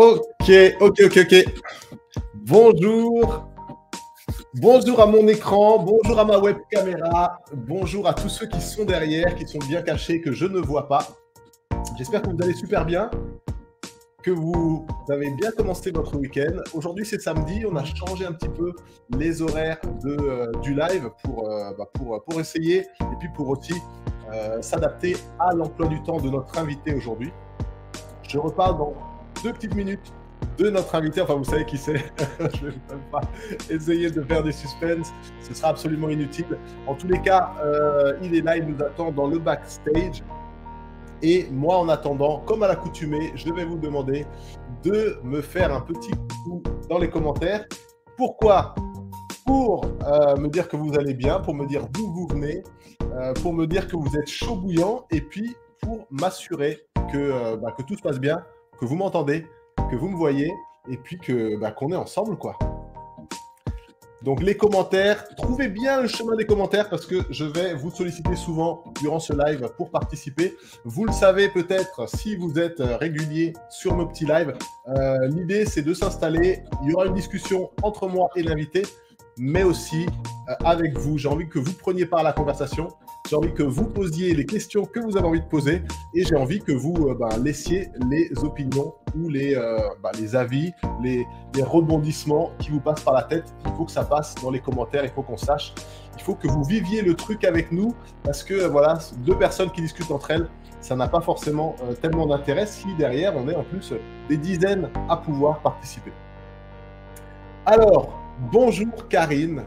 Ok, ok, ok, ok. Bonjour. Bonjour à mon écran, bonjour à ma web bonjour à tous ceux qui sont derrière, qui sont bien cachés, que je ne vois pas. J'espère que vous allez super bien, que vous avez bien commencé votre week-end. Aujourd'hui c'est samedi, on a changé un petit peu les horaires de, euh, du live pour, euh, bah, pour, euh, pour, essayer et puis pour aussi s'adapter à l'emploi du temps de notre invité aujourd'hui. Je repars dans deux petites minutes de notre invité. Enfin, vous savez qui c'est. je ne vais même pas essayer de faire des suspens. Ce sera absolument inutile. En tous les cas, euh, il est là. Il nous attend dans le backstage. Et moi, en attendant, comme à l'accoutumée, je vais vous demander de me faire un petit coup dans les commentaires. Pourquoi Pour euh, me dire que vous allez bien, pour me dire d'où vous venez, euh, pour me dire que vous êtes chaud bouillant et puis pour m'assurer que, bah, que tout se passe bien que vous m'entendez, que vous me voyez, et puis que bah, qu'on est ensemble, quoi. Donc les commentaires, trouvez bien le chemin des commentaires parce que je vais vous solliciter souvent durant ce live pour participer. Vous le savez peut-être si vous êtes régulier sur nos petits lives. Euh, l'idée c'est de s'installer. Il y aura une discussion entre moi et l'invité, mais aussi euh, avec vous. J'ai envie que vous preniez part à la conversation j'ai envie que vous posiez les questions que vous avez envie de poser et j'ai envie que vous euh, bah, laissiez les opinions ou les, euh, bah, avis, les, rebondissements qui vous passent par la tête. Il faut que ça passe dans les commentaires, il faut qu'on sache. Il faut que vous viviez le truc avec nous parce que euh, voilà, deux personnes qui discutent entre elles, ça n'a pas forcément tellement d'intérêt si derrière on est en plus des dizaines à pouvoir participer. Alors, bonjour Karine,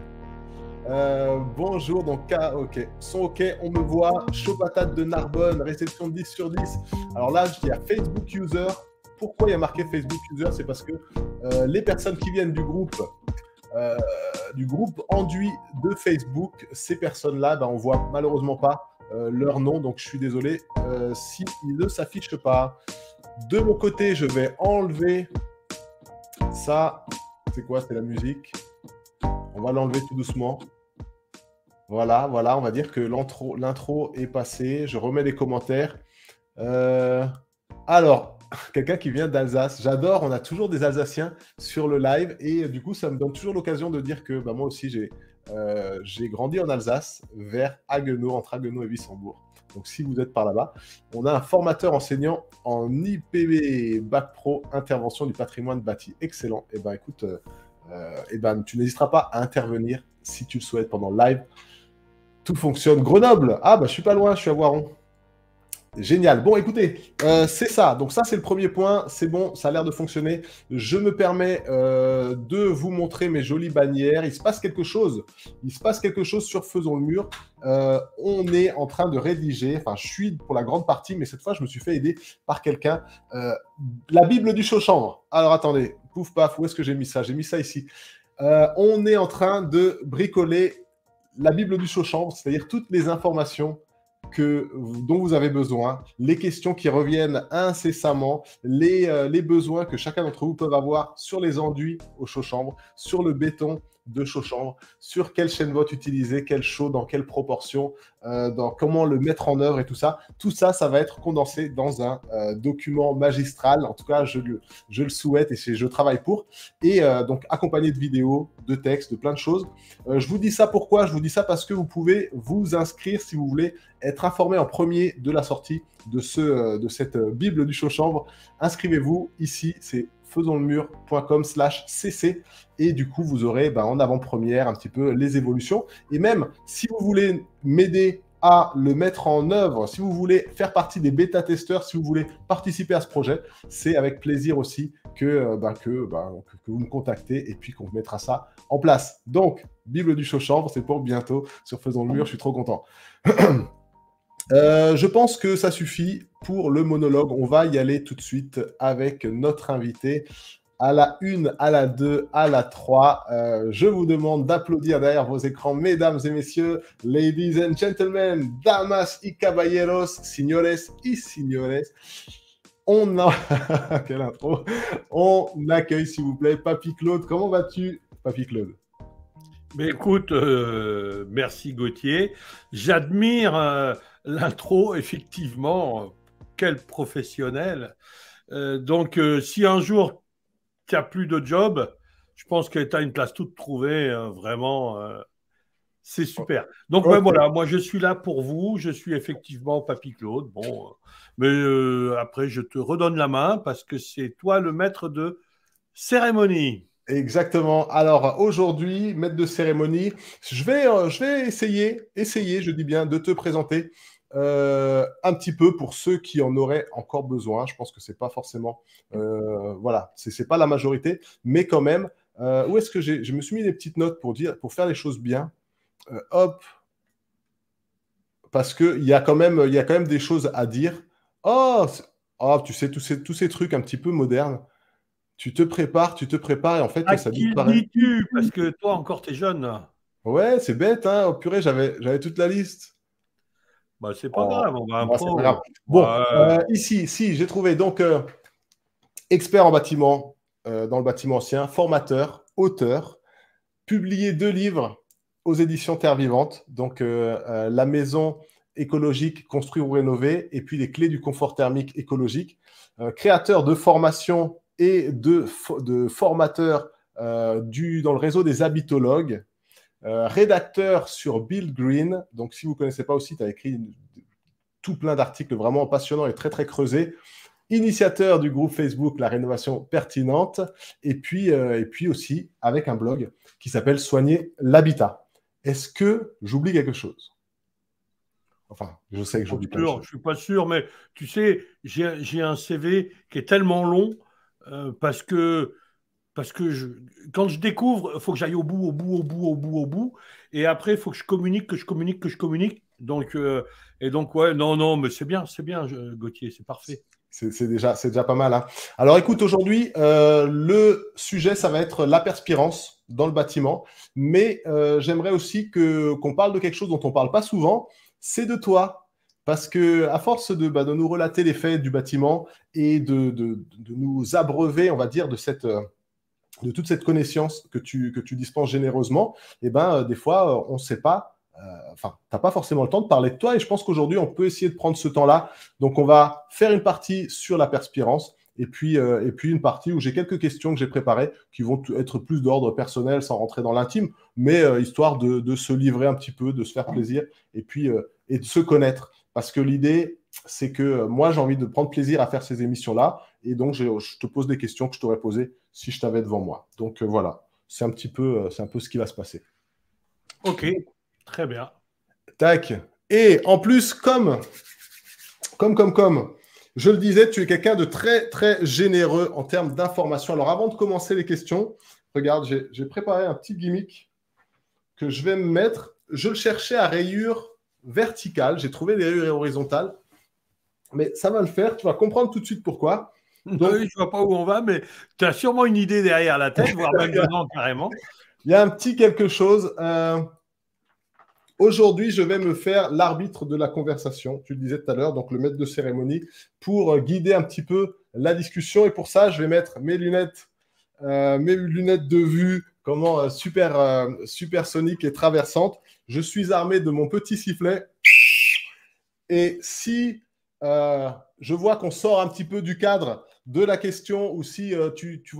euh, bonjour, donc K, ok. Son ok, on me voit. Chaud patate de Narbonne, réception de 10 sur 10. Alors là, il y a Facebook user. Pourquoi il y a marqué Facebook user C'est parce que euh, les personnes qui viennent du groupe, euh, du groupe enduit de Facebook, ces personnes-là, on ben, on voit malheureusement pas leur nom. Donc je suis désolé s'ils ne s'affichent pas. De mon côté, je vais enlever ça. C'est quoi C'est la musique. On va l'enlever tout doucement. Voilà, voilà, on va dire que l'intro est passé. Je remets les commentaires. Euh, alors, quelqu'un qui vient d'Alsace. J'adore, on a toujours des Alsaciens sur le live et du coup, ça me donne toujours l'occasion de dire que bah, moi aussi, j'ai euh, grandi en Alsace, vers Haguenau, entre Haguenau et Wissembourg. Donc, si vous êtes par là-bas, on a un formateur enseignant en IPB Bac Pro, intervention du patrimoine bâti. Excellent. Et eh ben, écoute, euh, euh eh ben, tu n'hésiteras pas à intervenir si tu le souhaites pendant le live. Tout fonctionne. Grenoble. Ah, bah, je suis pas loin, je suis à Voiron. Génial. Bon, écoutez, euh, c'est ça. Donc ça, c'est le premier point. C'est bon, ça a l'air de fonctionner. Je me permets euh, de vous montrer mes jolies bannières. Il se passe quelque chose. Il se passe quelque chose sur Faisons le mur. Euh, on est en train de rédiger. Enfin, je suis pour la grande partie, mais cette fois, je me suis fait aider par quelqu'un. la Bible du Chauchambre. Alors attendez, pouf paf, où est-ce que j'ai mis ça J'ai mis ça ici. on est en train de bricoler la Bible du Chauchamp, c'est-à-dire toutes les informations dont vous avez besoin, les questions qui reviennent incessamment, les, euh, les besoins que chacun d'entre vous peut avoir sur les enduits au chaud-chambre, sur le béton, de sur sur quelle chaîne vote utiliser, quel show, dans quelle proportion, euh, comment le mettre en œuvre et tout ça. Tout ça, ça va être condensé dans un euh, document magistral. En tout cas, je le, souhaite et je travaille pour. Et euh, donc, accompagné de vidéos, de textes, de plein de choses. je vous dis ça pourquoi Je vous dis ça parce que vous pouvez vous inscrire si vous voulez être informé en premier de la sortie de, ce, de cette Bible du chaud Inscrivez-vous ici, c'est faisonslemur.com slash cc. Et du coup, vous aurez bah, en avant-première un petit peu les évolutions. Et même si vous voulez m'aider à le mettre en œuvre, si vous voulez faire partie des bêta-testeurs, si vous voulez participer à ce projet, c'est avec plaisir aussi que, euh, bah, bah, que, que, vous me contactez et puis qu'on mettra ça en place. Donc, Bible du Chauchambre, c'est pour bientôt sur Faisons le Mur, je suis trop content. Euh, je pense que ça suffit pour le monologue. On va y aller tout de suite avec notre invité. À la 1, à la 2, à la 3, euh, je vous demande d'applaudir derrière vos écrans, mesdames et messieurs, ladies and gentlemen, damas y caballeros, signores y signores. On, a... On accueille, s'il vous plaît, Papy Claude. Comment vas-tu, Papy Claude Écoute, euh, merci Gauthier. J'admire l'intro, effectivement, euh, quel professionnel. Euh, donc, euh, si un jour tu n'as plus de job, je pense que tu as une place toute trouvée, vraiment. c'est super. Donc, voilà, moi je suis là pour vous. Je suis effectivement Papy Claude. Bon, mais après, je te redonne la main parce que c'est toi le maître de cérémonie. Exactement. Alors aujourd'hui, maître de cérémonie, je vais, je vais essayer, essayer, je dis bien, de te présenter euh, un petit peu pour ceux qui en auraient encore besoin. Je pense que c'est pas forcément, euh, voilà, c'est pas la majorité, mais quand même, euh, où est-ce que j'ai, je me suis mis des petites notes pour dire, pour faire les choses bien. hop, parce que il y a quand même, y a quand même des choses à dire. Oh, oh tu sais tous ces, tous ces trucs un petit peu modernes. Tu te prépares, tu te prépares et en fait à ça qui disparaît. dis-tu Parce que toi encore tu es jeune. Ouais, c'est bête, hein. Oh, purée, j'avais, j'avais toute la liste. Bah, c'est pas oh, grave, on va bah, Bon, euh, ici, si, j'ai trouvé. Donc, euh, expert en bâtiment, euh, dans le bâtiment ancien, formateur, auteur, publié deux livres aux éditions Terre Vivante. Donc, La maison écologique, construite ou rénovée » et puis les clés du confort thermique écologique. créateur de formation et de, formateur du, dans le réseau des habitologues. Euh, rédacteur sur Bill Green. Donc, si vous ne connaissez pas aussi, tu as écrit tout plein d'articles vraiment passionnants et très, très creusés. Initiateur du groupe Facebook La Rénovation Pertinente. Et puis, euh, et puis aussi avec un blog qui s'appelle Soigner l'habitat. Est-ce que j'oublie quelque chose Enfin, je sais que j'oublie quelque chose. Je ne suis pas sûr, mais tu sais, j'ai un CV qui est tellement long euh, parce que parce que quand je découvre, il faut que j'aille au bout, au bout, au bout, au bout, au bout. Et après, il faut que je communique, que je communique, que je communique. Donc, euh, et donc, ouais, non, non, mais c'est bien, c'est bien, Gauthier, c'est parfait. C'est déjà, déjà pas mal. Hein. Alors écoute, aujourd'hui, euh, le sujet, ça va être la perspirance dans le bâtiment. Mais euh, j'aimerais aussi qu'on parle de quelque chose dont on ne parle pas souvent, c'est de toi. Parce que à force de, bah, nous relater les faits du bâtiment et de nous abreuver, on va dire, de cette, de toute cette connaissance que tu, que tu dispenses généreusement, eh ben, euh, des fois, euh, on ne sait pas, euh, enfin, tu n'as pas forcément le temps de parler de toi. Et je pense qu'aujourd'hui, on peut essayer de prendre ce temps-là. Donc, on va faire une partie sur la perspirance et puis, et puis une partie où j'ai quelques questions que j'ai préparées qui vont être plus d'ordre personnel sans rentrer dans l'intime, mais histoire de, de, se livrer un petit peu, de se faire plaisir et puis et de se connaître. Parce que l'idée, c'est que euh, moi, j'ai envie de prendre plaisir à faire ces émissions-là. Et donc, je, te pose des questions que je t'aurais posées si je t'avais devant moi. Donc, euh, voilà, c'est un petit peu, euh, un peu ce qui va se passer. Ok, très bien. Tac. Et en plus, comme, comme, comme, comme, je le disais, tu es quelqu'un de très, très généreux en termes d'informations. Alors, avant de commencer les questions, regarde, j'ai préparé un petit gimmick que je vais me mettre. Je le cherchais à rayures verticales. J'ai trouvé des rayures horizontales mais ça va le faire. Tu vas comprendre tout de suite pourquoi. oui, je vois pas où on va, mais tu as sûrement une idée derrière la tête, voire même carrément. Il y a un petit quelque chose. Euh, aujourd'hui, je vais me faire l'arbitre de la conversation, tu le disais tout à l'heure, donc le maître de cérémonie, pour euh, guider un petit peu la discussion. Et pour ça, je vais mettre mes lunettes, euh, mes lunettes de vue, comment super, supersonique et traversante. Je suis armé de mon petit sifflet. Et si euh, je vois qu'on sort un petit peu du cadre de la question ou si euh, tu, tu,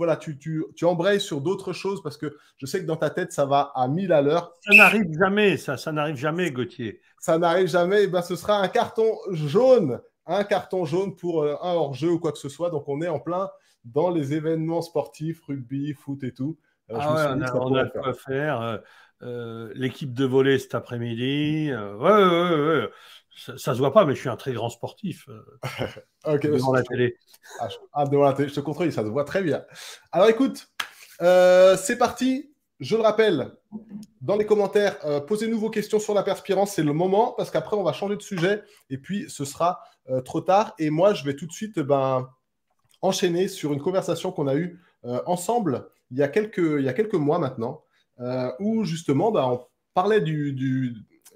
tu, embrayes sur d'autres choses parce que je sais que dans ta tête, ça va à 1000 à l'heure. Ça n'arrive jamais, ça, ça n'arrive jamais, Gauthier. Ça n'arrive jamais. Eh ben, ce sera un carton jaune, un carton jaune pour euh, un hors-jeu ou quoi que ce soit. Donc, on est en plein dans les événements sportifs, rugby, foot et tout. Ah on a, quoi faire. L'équipe de volley cet après-midi. ouais, ouais. Ça, se voit pas, mais je suis un très grand sportif. Euh, ah, ah, devant la télé. Ah, je, je te contrôle, ça se voit très bien. Alors écoute, euh, c'est parti. Je le rappelle, dans les commentaires, euh, posez-nous vos questions sur la perspirance, c'est le moment, parce qu'après, on va changer de sujet, et puis ce sera trop tard. Et moi, je vais tout de suite ben, enchaîner sur une conversation qu'on a eue ensemble il y, a quelques, il y quelques mois maintenant, où justement, ben, on parlait du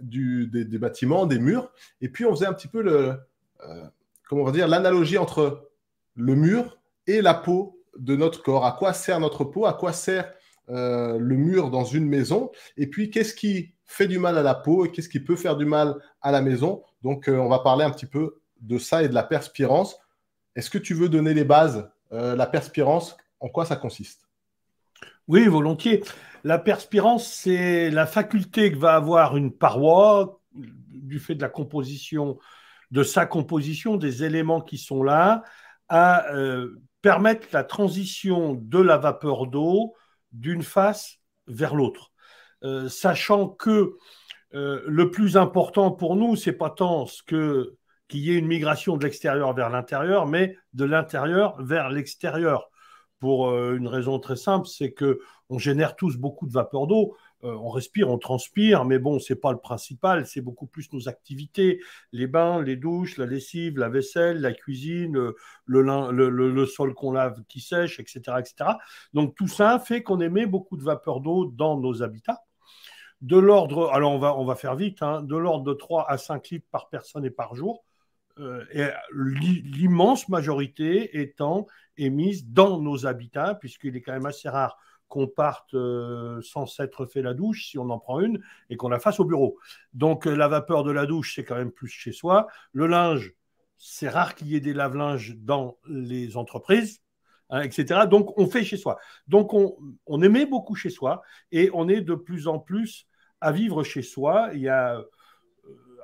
des, bâtiments, des murs, et puis on faisait un petit peu le, euh, comment on va dire, l'analogie entre le mur et la peau de notre corps. À quoi sert notre peau À quoi sert euh, le mur dans une maison Et puis qu'est-ce qui fait du mal à la peau et qu'est-ce qui peut faire du mal à la maison Donc euh, on va parler un petit peu de ça et de la perspirance. Est-ce que tu veux donner les bases La perspirance, en quoi ça consiste oui, volontiers. La perspirance, c'est la faculté que va avoir une paroi du fait de la composition, de sa composition, des éléments qui sont là, à euh, permettre la transition de la vapeur d'eau d'une face vers l'autre. Euh, sachant que euh, le plus important pour nous, c'est pas tant que qu'il y ait une migration de l'extérieur vers l'intérieur, mais de l'intérieur vers l'extérieur pour euh, une raison très simple, c'est que on génère tous beaucoup de vapeur d'eau. Euh, on respire, on transpire, mais bon, c'est pas le principal, c'est beaucoup plus nos activités, les bains, les douches, la lessive, la vaisselle, la cuisine, euh, le, sol qu'on lave qui sèche, etc., etc. Donc tout ça fait qu'on émet beaucoup de vapeur d'eau dans nos habitats. De l'ordre, alors on va, on va faire vite, hein, de l'ordre de 3 à 5 litres par personne et par jour, Et l'immense majorité étant émises dans nos habitats, puisqu'il est quand même assez rare qu'on parte euh, sans s'être fait la douche, si on en prend une, et qu'on la fasse au bureau. Donc euh, la vapeur de la douche, c'est quand même plus chez soi. Le linge, c'est rare qu'il y ait des lave-linges dans les entreprises. Hein, etc. Donc, on fait chez soi. Donc, on, on, aimait beaucoup chez soi et on est de plus en plus à vivre chez soi. Il y a euh,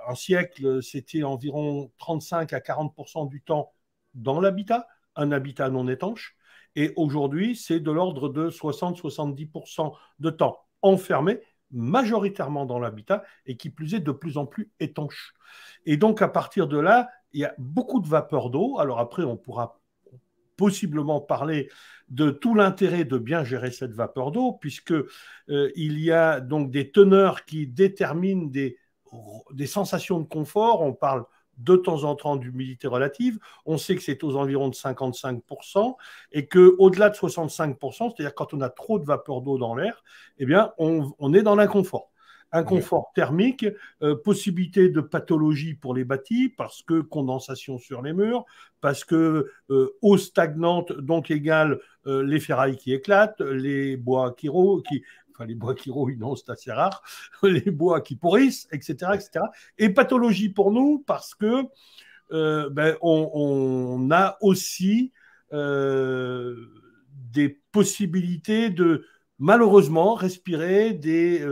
un siècle, c'était environ 35 à 40 du temps dans l'habitat un habitat non étanche. Et aujourd'hui, c'est de l'ordre de 60-70% de temps enfermé, majoritairement dans l'habitat, et qui plus est de plus en plus étanche. Et donc, à partir de là, il y a beaucoup de vapeur d'eau. Alors après, on pourra possiblement parler de tout l'intérêt de bien gérer cette vapeur d'eau, puisque euh, il y a donc des teneurs qui déterminent des, des sensations de confort. On parle de temps en temps d'humidité relative. On sait que c'est aux environs de 55% et quau au-delà de 65%, c'est-à-dire quand on a trop de vapeur d'eau dans l'air, eh bien, on est dans l'inconfort inconfort thermique, euh, possibilité de pathologie pour les bâtis parce que condensation sur les murs, parce que euh, eau stagnante donc égale euh, les ferrailles qui éclatent, les bois qui qui enfin les bois qui rouillent, non, c'est assez rare, les bois qui pourrissent, etc., etc. Et pathologie pour nous parce que ben, on, a aussi des possibilités de malheureusement respirer des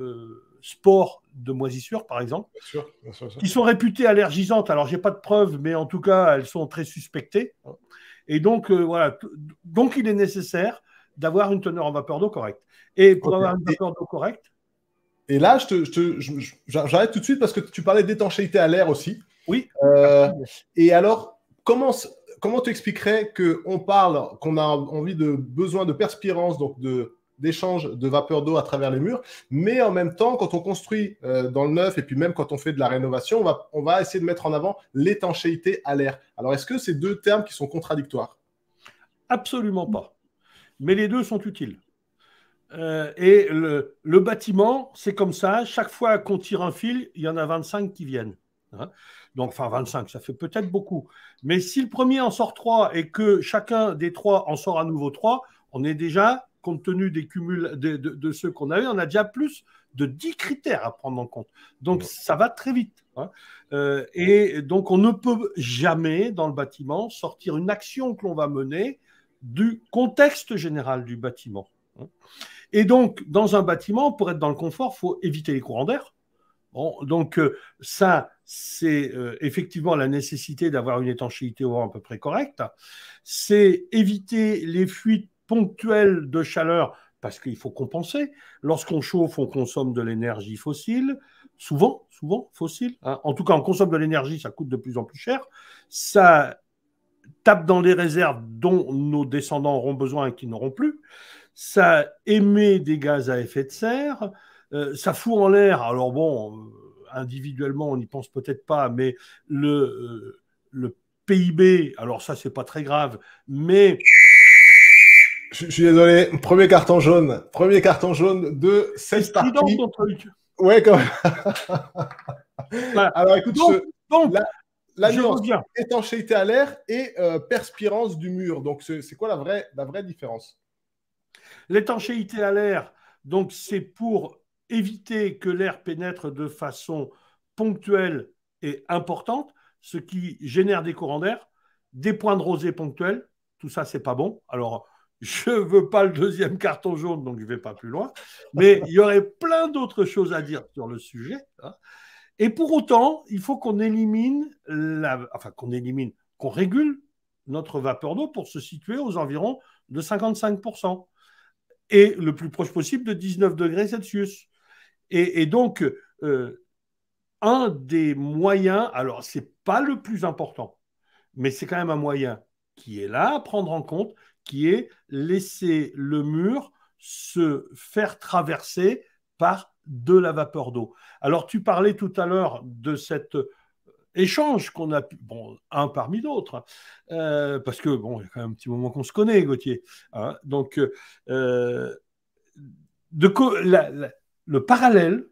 euh, spores de moisissure, par exemple, qui sont réputées allergisantes. Alors, j'ai pas de preuves, mais en tout cas, elles sont très suspectées. Et donc, euh, voilà. Donc, il est nécessaire d'avoir une teneur en vapeur d'eau correcte. Et pour avoir une vapeur d'eau correcte. Et là, j'arrête je tout de suite parce que tu parlais d'étanchéité à l'air aussi. Oui. Euh, et alors, comment, comment tu expliquerais qu'on parle, qu'on a envie de besoin de perspirance, donc de d'échange de vapeur d'eau à travers les murs. Mais en même temps, quand on construit euh, dans le neuf et puis même quand on fait de la rénovation, on va, essayer de mettre en avant l'étanchéité à l'air. Alors, est-ce que ces deux termes qui sont contradictoires Absolument pas. Mais les deux sont utiles. Euh, et le, bâtiment, c'est comme ça. Chaque fois qu'on tire un fil, il y en a 25 qui viennent. Hein Donc, enfin, 25, ça fait peut-être beaucoup. Mais si le premier en sort 3 et que chacun des trois en sort à nouveau 3, on est déjà compte tenu des cumuls de, ceux qu'on a eu, on a déjà plus de 10 critères à prendre en compte. Donc, ça va très vite. Hein. Euh, et donc, on ne peut jamais, dans le bâtiment, sortir une action que l'on va mener du contexte général du bâtiment. Hein. Et donc, dans un bâtiment, pour être dans le confort, faut éviter les courants d'air. Bon, donc, euh, ça, c'est euh, effectivement la nécessité d'avoir une étanchéité au vent à peu près correcte. C'est éviter les fuites ponctuelle de chaleur, parce qu'il faut compenser. Lorsqu'on chauffe, on consomme de l'énergie fossile, souvent, souvent fossile. Hein. En tout cas, on consomme de l'énergie, ça coûte de plus en plus cher. Ça tape dans les réserves dont nos descendants auront besoin et qui n'auront plus. Ça émet des gaz à effet de serre. Euh, ça fout en l'air. Alors bon, euh, individuellement, on n'y pense peut-être pas, mais le, euh, le PIB, alors ça, c'est pas très grave, mais je, suis désolé. Premier carton jaune. Premier carton jaune de cette partie. Dans ton truc. quand même. Alors écoute, donc, la, étanchéité à l'air et euh, perspirance du mur. Donc c'est quoi la vraie, la vraie différence L'étanchéité à l'air, donc c'est pour éviter que l'air pénètre de façon ponctuelle et importante, ce qui génère des courants d'air, des points de rosée ponctuels. Tout ça, c'est pas bon. Alors, je ne veux pas le deuxième carton jaune, donc je ne vais pas plus loin. Mais il y aurait plein d'autres choses à dire sur le sujet. Hein. Et pour autant, il faut qu'on élimine, enfin qu'on élimine, qu'on régule notre vapeur d'eau pour se situer aux environs de 55% et le plus proche possible de 19 degrés Celsius. Et, donc, euh, un des moyens, alors ce n'est pas le plus important, mais c'est quand même un moyen qui est là à prendre en compte, qui est laisser le mur se faire traverser par de la vapeur d'eau. Alors tu parlais tout à l'heure de cet euh, échange qu'on a un parmi d'autres, euh, parce que bon, il y a quand même un petit moment qu'on se connaît, Gauthier. Hein. donc, euh, le parallèle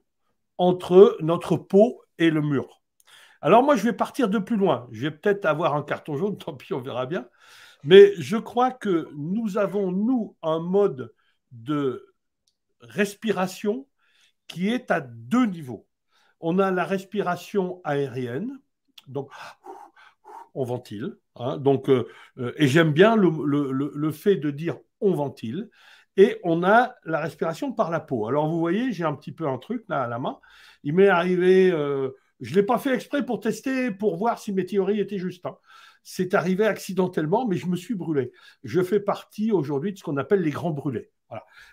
entre notre peau et le mur. Alors moi, je vais partir de plus loin. Je vais peut-être avoir un carton jaune, tant pis, on verra bien. Mais je crois que nous avons, nous, un mode de respiration qui est à deux niveaux. On a la respiration aérienne, donc on ventile. Hein, donc, euh, euh, et j'aime bien le, fait de dire on ventile. Et on a la respiration par la peau. Alors vous voyez, j'ai un petit peu un truc là à la main. Il m'est arrivé, euh, je ne l'ai pas fait exprès pour tester, pour voir si mes théories étaient justes. Hein c'est arrivé accidentellement, mais je me suis brûlé. Je fais partie aujourd'hui de ce qu'on appelle les grands brûlés.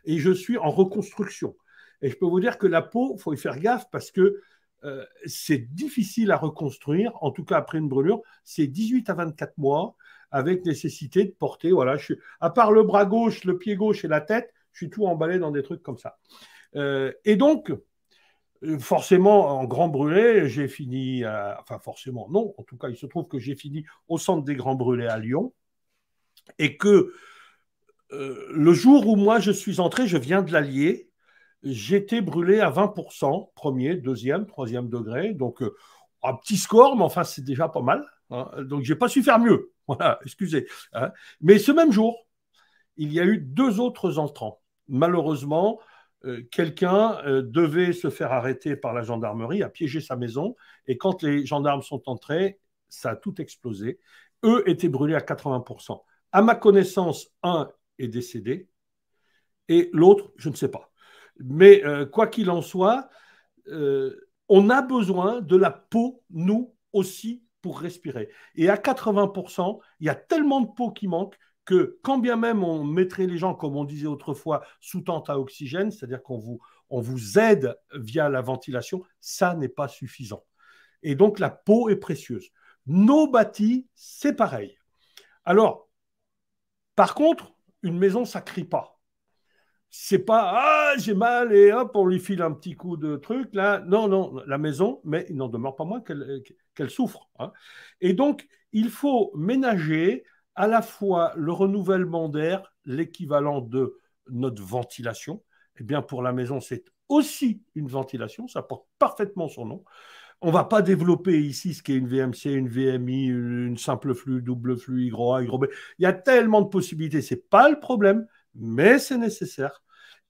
Et je suis en reconstruction. Et je peux vous dire que la peau, faut y faire gaffe parce que euh, c'est difficile à reconstruire, en tout cas après une brûlure. C'est 18 à 24 mois avec nécessité de porter. Voilà, je suis, à part le bras gauche, le pied gauche et la tête, je suis tout emballé dans des trucs comme ça. Euh, et donc, euh, forcément, en Grand Brûlé, j'ai fini, enfin forcément, non, en tout cas, il se trouve que j'ai fini au centre des Grands Brûlés à Lyon, et que euh, le jour où moi je suis entré, je viens de l'Allier, j'étais brûlé à 20%, premier, deuxième, troisième degré, donc euh, un petit score, mais enfin c'est déjà pas mal, hein, donc j'ai pas su faire mieux, voilà, excusez. Hein. Mais ce même jour, il y a eu deux autres entrants. Malheureusement, euh, quelqu'un euh, devait se faire arrêter par la gendarmerie, a piégé sa maison, et quand les gendarmes sont entrés, ça a tout explosé. Eux étaient brûlés à 80%. À ma connaissance, un est décédé, et l'autre, je ne sais pas. Mais euh, quoi qu'il en soit, on a besoin de la peau, nous aussi, pour respirer. Et à 80%, il y a tellement de peau qui manque que quand bien même on mettrait les gens, comme on disait autrefois, sous tente à oxygène, c'est-à-dire qu'on vous, aide via la ventilation, ça n'est pas suffisant. Et donc la peau est précieuse. Nos bâtis, c'est pareil. Alors, par contre, une maison, ça crie pas. C'est pas ah j'ai mal et hop on lui file un petit coup de truc là. Non non la maison, mais il n'en demeure pas moins qu'elle souffre. Hein. Et donc il faut ménager à la fois le renouvellement d'air, l'équivalent de notre ventilation. Eh bien, pour la maison, c'est aussi une ventilation, ça porte parfaitement son nom. On ne va pas développer ici ce qu'est une VMC, une VMI, une simple flux, double flux, gros A, B. Il y a tellement de possibilités, ce n'est pas le problème, mais c'est nécessaire.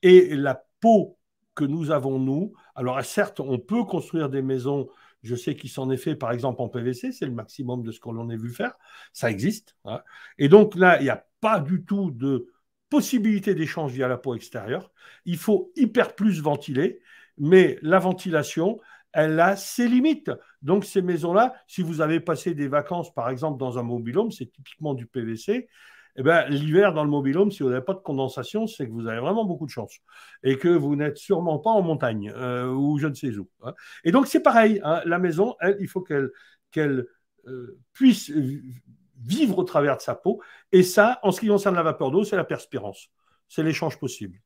Et la peau que nous avons, nous, alors certes, on peut construire des maisons je sais qu'il s'en est fait, par exemple, en PVC, c'est le maximum de ce qu'on a vu faire. Ça existe. Hein. Et donc là, il n'y a pas du tout de possibilité d'échange via la peau extérieure. Il faut hyper plus ventiler, mais la ventilation, elle a ses limites. Donc ces maisons-là, si vous avez passé des vacances, par exemple, dans un mobilhome, c'est typiquement du PVC, eh ben, l'hiver dans le mobilhome, si vous n'avez pas de condensation, c'est que vous avez vraiment beaucoup de chance et que vous n'êtes sûrement pas en montagne euh, ou je ne sais où. Hein. Et donc c'est pareil, hein, la maison, elle, il faut qu'elle euh, puisse vivre au travers de sa peau. Et ça, en ce qui concerne la vapeur d'eau, c'est la perspiration. c'est l'échange possible.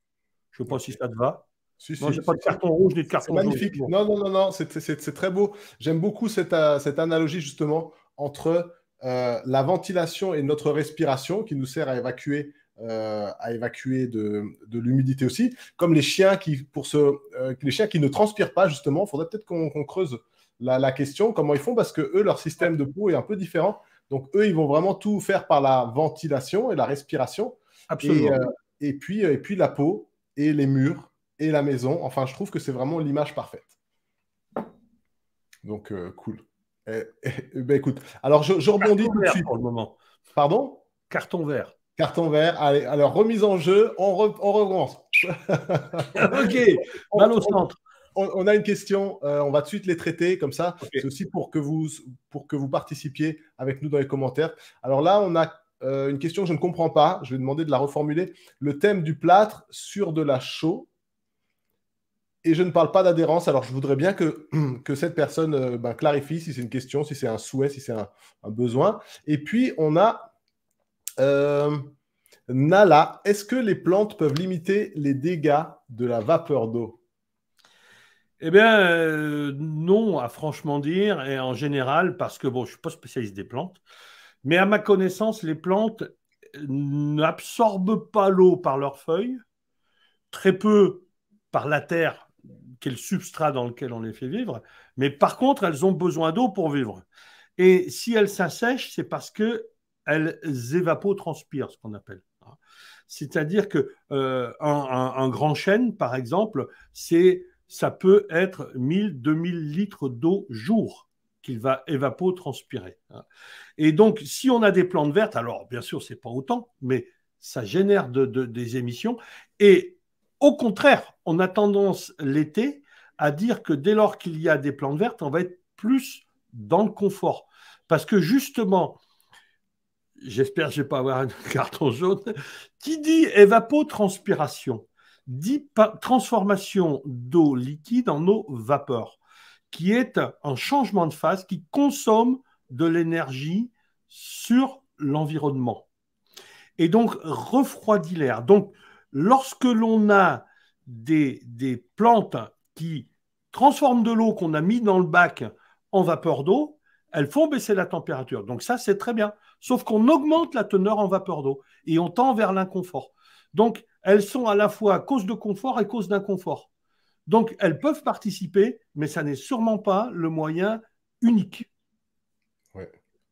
Je ne sais pas si ça te va. Si, non, si, j'ai pas de carton rouge ni de carton Magnifique. Non, non, non, non, c'est très beau. J'aime beaucoup cette, euh, cette analogie justement entre euh, la ventilation et notre respiration qui nous sert à évacuer, euh, à évacuer de, l'humidité aussi, comme les chiens qui, pour ce, euh, les chiens qui ne transpirent pas justement. Il faudrait peut-être qu'on creuse la, question, comment ils font, parce que eux, leur système de peau est un peu différent. Donc eux, ils vont vraiment tout faire par la ventilation et la respiration. Absolument. et puis, et puis la peau et les murs et la maison. Enfin, je trouve que c'est vraiment l'image parfaite. Donc, cool. Eh, eh, eh, ben, écoute, alors je, rebondis tout de suite. Pour le moment. Pardon Carton vert. Carton vert. Allez, alors remise en jeu, on, re, on recommence. ok, au centre on, a une question, euh, on va tout de suite les traiter comme ça. C'est aussi pour que, vous, pour que vous participiez avec nous dans les commentaires. Alors là, on a euh, une question que je ne comprends pas. Je vais demander de la reformuler. Le thème du plâtre sur de la chaux et je ne parle pas d'adhérence. Alors, je voudrais bien que, cette personne euh, bah, clarifie si c'est une question, si c'est un souhait, si c'est un, besoin. Et puis, on a euh, Nala. Est-ce que les plantes peuvent limiter les dégâts de la vapeur d'eau eh bien, euh, non, à franchement dire, et en général, parce que bon, je ne suis pas spécialiste des plantes, mais à ma connaissance, les plantes n'absorbent pas l'eau par leurs feuilles, très peu par la terre quel substrat dans lequel on les fait vivre, mais par contre, elles ont besoin d'eau pour vivre. Et si elles s'assèchent, c'est parce qu'elles évapotranspirent, ce qu'on appelle. C'est-à-dire que euh, un, grand chêne, par exemple, ça peut être 1000, 2000 litres d'eau jour qu'il va évapotranspirer. Et donc, si on a des plantes vertes, alors bien sûr, c'est pas autant, mais ça génère des émissions. Et au contraire, on a tendance l'été à dire que dès lors qu'il y a des plantes vertes, on va être plus dans le confort. Parce que justement, j'espère que je ne vais pas avoir un carton jaune, qui dit évapotranspiration dit transformation d'eau liquide en eau vapeur, qui est un changement de phase qui consomme de l'énergie sur l'environnement. Et donc refroidit l'air. Donc lorsque l'on a des, plantes qui transforment de l'eau qu'on a mis dans le bac en vapeur d'eau, elles font baisser la température. Donc ça, c'est très bien. Sauf qu'on augmente la teneur en vapeur d'eau et on tend vers l'inconfort. Donc, elles sont à la fois cause de confort et cause d'inconfort. Donc, elles peuvent participer, mais ça n'est sûrement pas le moyen unique. Oui,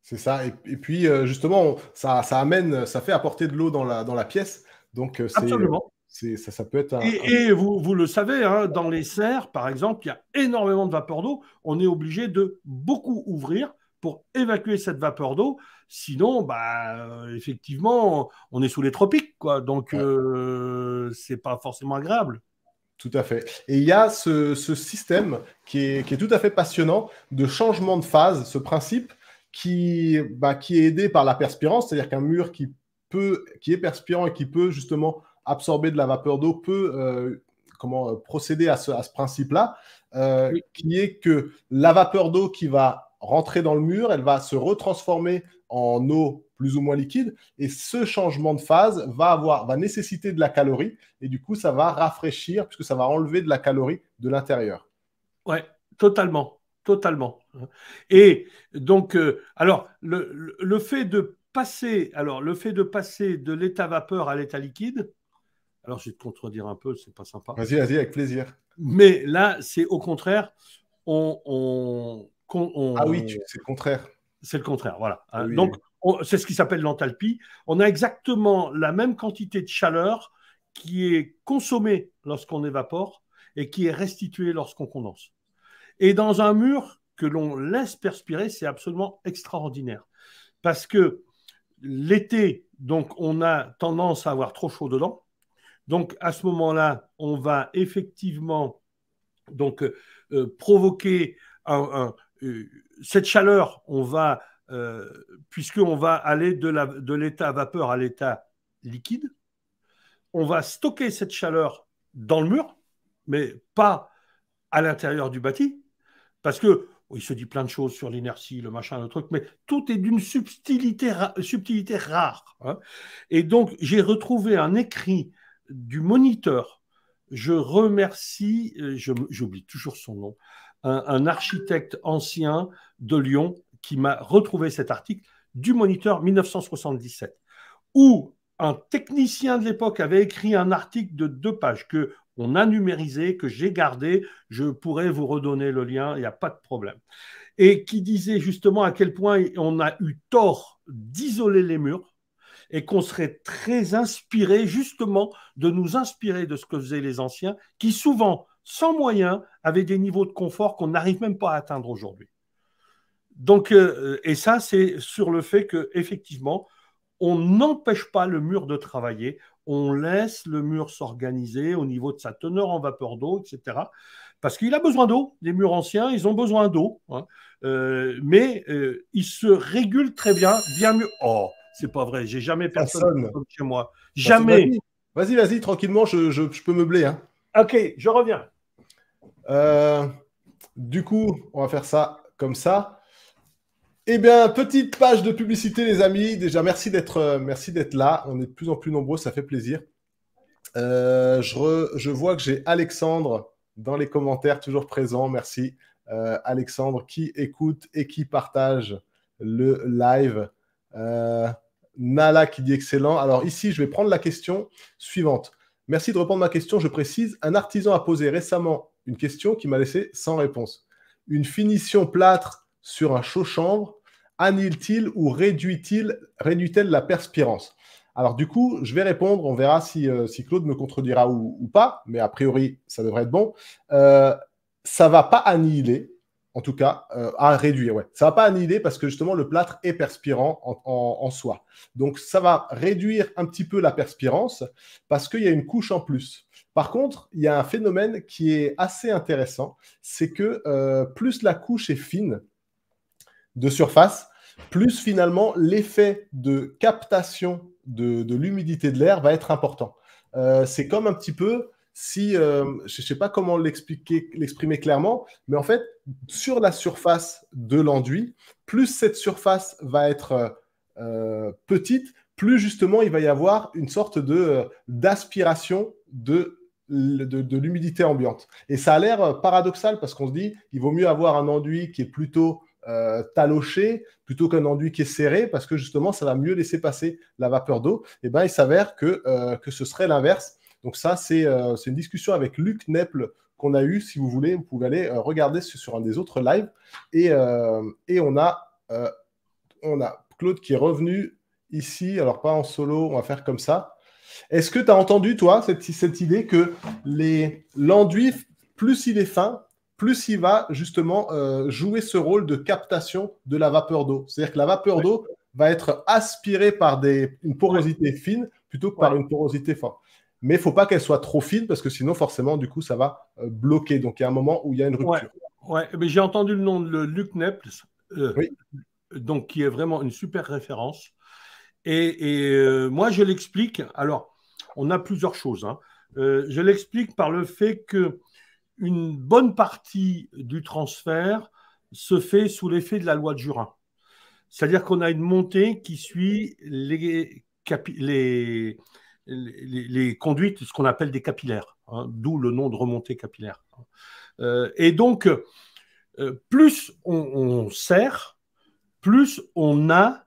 c'est ça. Et, puis, euh, justement, ça, amène, ça fait apporter de l'eau dans la pièce. Donc, euh, Absolument. Ça, peut être un, et, vous, le savez, hein, dans les serres, par exemple, il y a énormément de vapeur d'eau. On est obligé de beaucoup ouvrir pour évacuer cette vapeur d'eau. Sinon, bah, euh, effectivement, on est sous les tropiques, quoi. Donc, ce euh, n'est c'est pas forcément agréable. Tout à fait. Et il y a ce, système qui est, tout à fait passionnant de changement de phase, ce principe qui, bah, qui est aidé par la perspiration, c'est-à-dire qu'un mur qui peut, qui est perspirant et qui peut justement absorber de la vapeur d'eau peut euh, comment euh, procéder à ce, à ce principe-là, euh, qui est que la vapeur d'eau qui va rentrer dans le mur, elle va se retransformer en eau plus ou moins liquide, et ce changement de phase va avoir, va nécessiter de la calorie, et du coup ça va rafraîchir puisque ça va enlever de la calorie de l'intérieur. Ouais, totalement, totalement. Et donc, alors le, le fait de passer, alors le fait de passer de l'état vapeur à l'état liquide, alors je vais te contredire un peu, c'est pas sympa. Vas-y, vas-y, avec plaisir. Mais là, c'est au contraire, on, ah oui, c'est le contraire. C'est le contraire, voilà. Ah Donc, c'est ce qui s'appelle l'enthalpie. On a exactement la même quantité de chaleur qui est consommée lorsqu'on évapore et qui est restituée lorsqu'on condense. Et dans un mur que l'on laisse perspirer, c'est absolument extraordinaire. Parce que l'été, donc on a tendance à avoir trop chaud dedans. Donc à ce moment-là, on va effectivement donc euh, euh, provoquer euh, cette chaleur. On va puisqu'on va aller de l'état de vapeur à l'état liquide, on va stocker cette chaleur dans le mur, mais pas à l'intérieur du bâti, parce que il se dit plein de choses sur l'inertie, le machin, le truc, mais tout est d'une subtilité, rare. Hein. Et donc, j'ai retrouvé un écrit du moniteur. Je remercie, euh, j'oublie toujours son nom, un, un, architecte ancien de Lyon qui m'a retrouvé cet article du moniteur 1977, où un technicien de l'époque avait écrit un article de deux pages que on a numérisé, que j'ai gardé. Je pourrais vous redonner le lien, il n'y a pas de problème. Et qui disait justement à quel point on a eu tort d'isoler les murs et qu'on serait très inspiré justement de nous inspirer de ce que faisaient les anciens, qui souvent, sans moyens, avaient des niveaux de confort qu'on n'arrive même pas à atteindre aujourd'hui. Donc, euh, euh, et ça, c'est sur le fait que effectivement, on n'empêche pas le mur de travailler, on laisse le mur s'organiser au niveau de sa teneur en vapeur d'eau, etc. Parce qu'il a besoin d'eau. Les murs anciens, ils ont besoin d'eau. Hein. Euh, mais euh, ils se régulent très bien, bien mieux. Oh, c'est pas vrai. J'ai jamais personne comme chez moi. Bah, jamais. Vas-y, vas-y, tranquillement, je, peux meubler. Hein. Ok, je reviens. Euh, du coup, on va faire ça comme ça. Eh bien, petite page de publicité, les amis. Déjà, merci d'être, euh, merci d'être là. On est de plus en plus nombreux, ça fait plaisir. Euh, je, vois que j'ai Alexandre dans les commentaires, toujours présent. Merci, euh, Alexandre, qui écoute et qui partage le live. Nala qui dit excellent. Alors ici, je vais prendre la question suivante. Merci de reprendre ma question. Je précise, un artisan a posé récemment une question qui m'a laissé sans réponse. Une finition plâtre sur un chaud chambre annule-t-il ou réduit-il réduit-elle la perspirance Alors du coup, je vais répondre, on verra si, euh, Claude me contredira ou, pas, mais a priori, ça devrait être bon. Euh, ça ne va pas annihiler, en tout cas, euh, à réduire, ouais. Ça ne va pas annihiler parce que justement, le plâtre est perspirant en, en soi. Donc ça va réduire un petit peu la perspirance parce qu'il y a une couche en plus. Par contre, il y a un phénomène qui est assez intéressant, c'est que plus la couche est fine, de surface, plus finalement l'effet de captation de, l'humidité de l'air va être important. Euh, c'est comme un petit peu si, euh, je ne sais pas comment l'expliquer, l'exprimer clairement, mais en fait, sur la surface de l'enduit, plus cette surface va être euh, petite, plus justement il va y avoir une sorte d'aspiration de de, l'humidité ambiante. Et ça a l'air paradoxal parce qu'on se dit, il vaut mieux avoir un enduit qui est plutôt euh, talocher plutôt qu'un enduit qui est serré parce que justement ça va mieux laisser passer la vapeur d'eau, et eh ben il s'avère euh, que, ce serait l'inverse. Donc ça euh, c'est une discussion avec Luc Neple qu'on a eu Si vous voulez, vous pouvez aller regarder sur, un des autres lives. Et, on, a, on a Claude qui est revenu ici, alors pas en solo, on va faire comme ça. Est-ce que tu as entendu, toi, cette, cette idée que les l'enduit, plus il est fin, plus il va justement euh, jouer ce rôle de captation de la vapeur d'eau. C'est-à-dire que la vapeur d'eau va être aspirée par des, une porosité fine plutôt que par une porosité forte. Mais il ne faut pas qu'elle soit trop fine parce que sinon, forcément, du coup, ça va euh, bloquer. Donc, il y a un moment où il y a une rupture. Ouais, mais j'ai entendu le nom de Luc Neples, euh, donc qui est vraiment une super référence. Et, moi, je l'explique. Alors, on a plusieurs choses. Hein. je l'explique par le fait que une bonne partie du transfert se fait sous l'effet de la loi de Jura. C'est-à-dire qu'on a une montée qui suit les, conduites, ce qu'on appelle des capillaires, hein, d'où le nom de remontée capillaire. Euh, et donc, euh, plus on, sert, serre, plus on a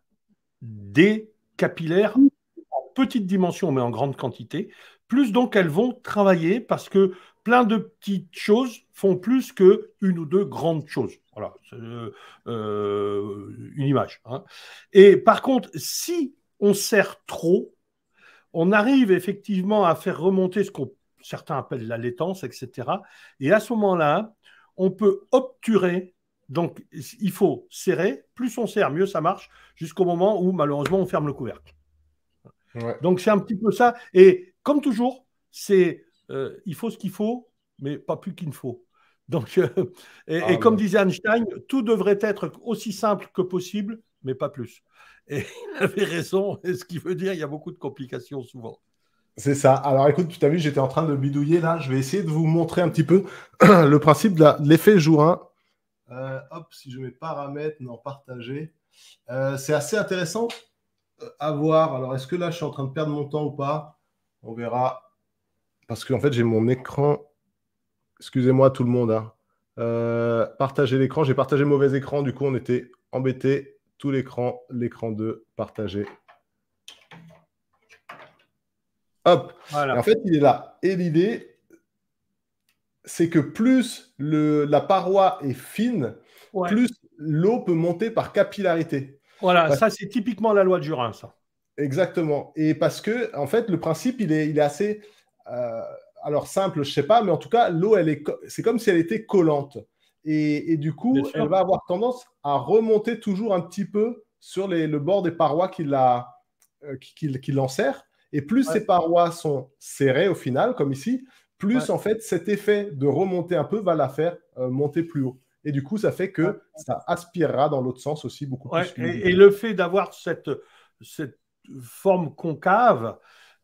des capillaires en petite dimension, mais en grande quantité, plus donc elles vont travailler parce que plein de petites choses font plus que une ou deux grandes choses. Voilà, euh, euh, une image. Hein. Et par contre, si on sert trop, on arrive effectivement à faire remonter ce qu'on certains appellent la laitance, etc. Et à ce moment-là, on peut obturer. Donc, il faut serrer. Plus on serre, mieux ça marche, jusqu'au moment où, malheureusement, on ferme le couvercle. Donc, c'est un petit peu ça. Et comme toujours, c'est euh, il faut ce qu'il faut, mais pas plus qu'il ne faut. Donc, euh, et, ah, comme disait Einstein, tout devrait être aussi simple que possible, mais pas plus. Et il avait raison, et ce qui veut dire qu'il y a beaucoup de complications souvent. C'est ça. Alors écoute, tu t'as vu, j'étais en train de bidouiller là. Je vais essayer de vous montrer un petit peu le principe de l'effet jour 1. Euh, hop, si je mets paramètres, non, partager. c'est assez intéressant à voir. Alors est-ce que là, je suis en train de perdre mon temps ou pas On verra. Parce qu'en fait, j'ai mon écran. Excusez-moi tout le monde. Hein. Euh, partager l'écran. J'ai partagé mauvais écran. Du coup, on était embêté. Tout l'écran, l'écran 2, partagé. Hop. En fait, il est là. Et l'idée, c'est que plus le, la paroi est fine, plus l'eau peut monter par capillarité. Voilà, ça c'est typiquement la loi de Durin, Exactement. Et parce que, en fait, le principe, il est, il est assez euh, alors simple, je sais pas, mais en tout cas, l'eau, c'est comme si elle était collante. Et, du coup, elle va avoir tendance à remonter toujours un petit peu sur le bord des parois qui, la, euh, l'enserrent. Et plus ces parois sont serrées au final, comme ici, plus en fait cet effet de remonter un peu va la faire euh, monter plus haut. Et du coup, ça fait que ça aspirera dans l'autre sens aussi beaucoup plus. Et, le fait d'avoir cette forme concave,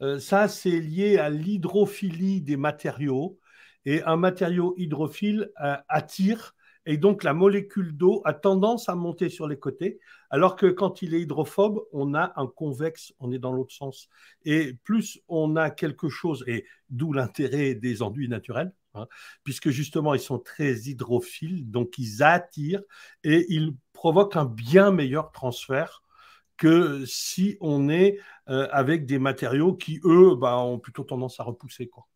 euh, ça, c'est lié à l'hydrophilie des matériaux. Et un matériau hydrophile euh, attire et donc, la molécule d'eau a tendance à monter sur les côtés, alors que quand il est hydrophobe, on a un convexe, on est dans l'autre sens. Et plus on a quelque chose, et d'où l'intérêt des enduits naturels, hein, puisque justement, ils sont très hydrophiles, donc ils attirent et ils provoquent un bien meilleur transfert que si on est euh, avec des matériaux qui, eux, bah, ont plutôt tendance à repousser. Quoi.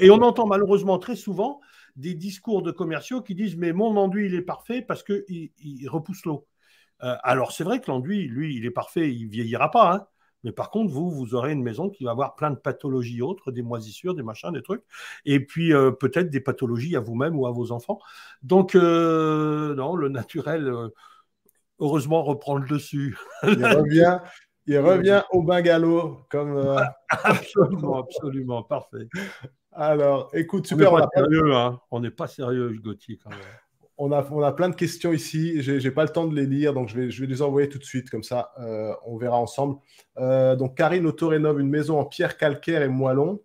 Et on entend malheureusement très souvent des discours de commerciaux qui disent Mais mon enduit, il est parfait parce qu'il il repousse l'eau. Euh, alors, c'est vrai que l'enduit, lui, il est parfait, il vieillira pas. Hein. Mais par contre, vous, vous aurez une maison qui va avoir plein de pathologies autres, des moisissures, des machins, des trucs, et puis euh, peut-être des pathologies à vous-même ou à vos enfants. Donc, non, le naturel, heureusement, reprend le dessus. Il revient, il euh, revient au bungalow. Comme, euh, absolument, absolument, parfait. Alors, écoute, super. Hein. On n'est pas, sérieux, on pas sérieux, Gauthier, On a, on a plein de questions ici. Je n'ai pas le temps de les lire, donc je vais, je vais les envoyer tout de suite, comme ça, euh, on verra ensemble. donc, Karine auto-rénove une maison en pierre calcaire et moellon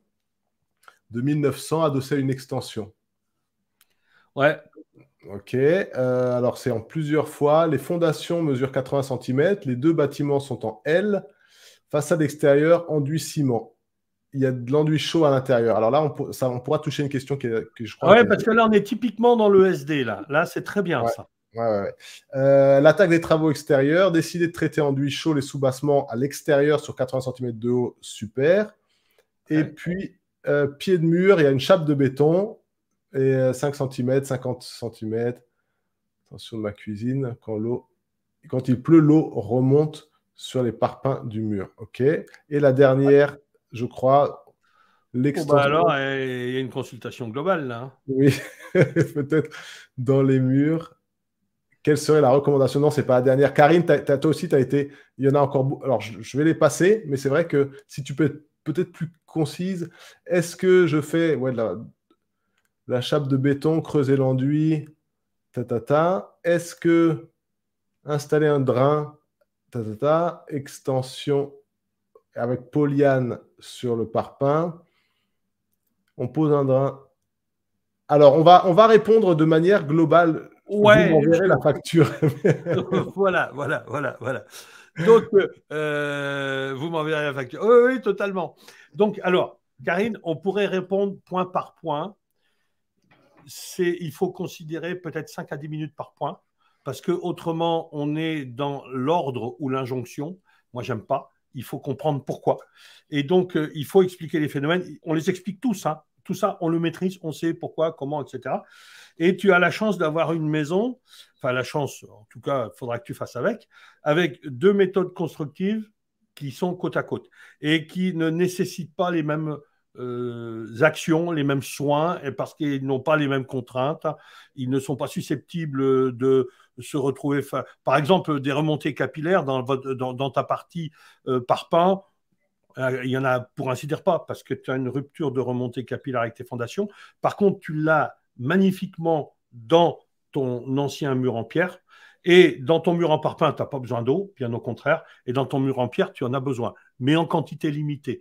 de 1900, adossée à une extension. Ouais, Ok, euh, alors c'est en plusieurs fois. Les fondations mesurent 80 cm. Les deux bâtiments sont en L. Façade extérieure, enduit ciment. Il y a de l'enduit chaud à l'intérieur. Alors là, on, pourra toucher une question qui, que je crois. Oui, parce que là, on est typiquement dans le SD. Là, là c'est très bien ça. Euh, l'attaque des travaux extérieurs, décider de traiter enduit chaud les soubassements à l'extérieur sur 80 cm de haut, super. Et puis, euh, pied de mur, il y a une chape de béton et 5 cm, 50 cm. Attention de ma cuisine, quand, l'eau, quand il pleut, l'eau remonte sur les parpaings du mur. OK Et la dernière, je crois, l'extension. Bah alors, eh, il y a une consultation globale là. Hein. Oui, peut-être dans les murs. Quelle serait la recommandation Non, ce n'est pas la dernière. Karine, toi aussi, tu as été. Il y en a encore. Alors, je, vais les passer, mais c'est vrai que si tu peux peut-être plus concise. Est-ce que je fais ouais, la chape de béton, creuser l'enduit, ta Ta. Est-ce que installer un drain, ta ta, extension avec polyane sur le parpaing, on pose un drain. Alors, on va, on va répondre de manière globale. Vous m'enverrez la facture. voilà, voilà, voilà, voilà. Donc, euh, vous m'enverrez la facture. Oui, oui, totalement. Donc, alors, Karine, on pourrait répondre point par point c'est il faut considérer peut-être 5 à 10 minutes par point, parce que autrement, on est dans l'ordre ou l'injonction. Moi, j'aime pas. Il faut comprendre pourquoi. Et donc, euh, il faut expliquer les phénomènes. On les explique tous. Hein. Tout ça, on le maîtrise, on sait pourquoi, comment, etc. Et tu as la chance d'avoir une maison, enfin la chance, en tout cas, il faudra que tu fasses avec, avec deux méthodes constructives qui sont côte à côte et qui ne nécessitent pas les mêmes euh, actions, les mêmes soins, et parce qu'ils n'ont pas les mêmes contraintes, ils ne sont pas susceptibles de se retrouver. Par exemple, des remontées capillaires dans, ta partie euh, parpaing euh, il y en a pour ainsi dire pas, parce que tu as une rupture de remontée capillaire avec tes fondations. Par contre, tu l'as magnifiquement dans ton ancien mur en pierre. Et dans ton mur en parpaing, tu n'as pas besoin d'eau, bien au contraire. Et dans ton mur en pierre, tu en as besoin, mais en quantité limitée.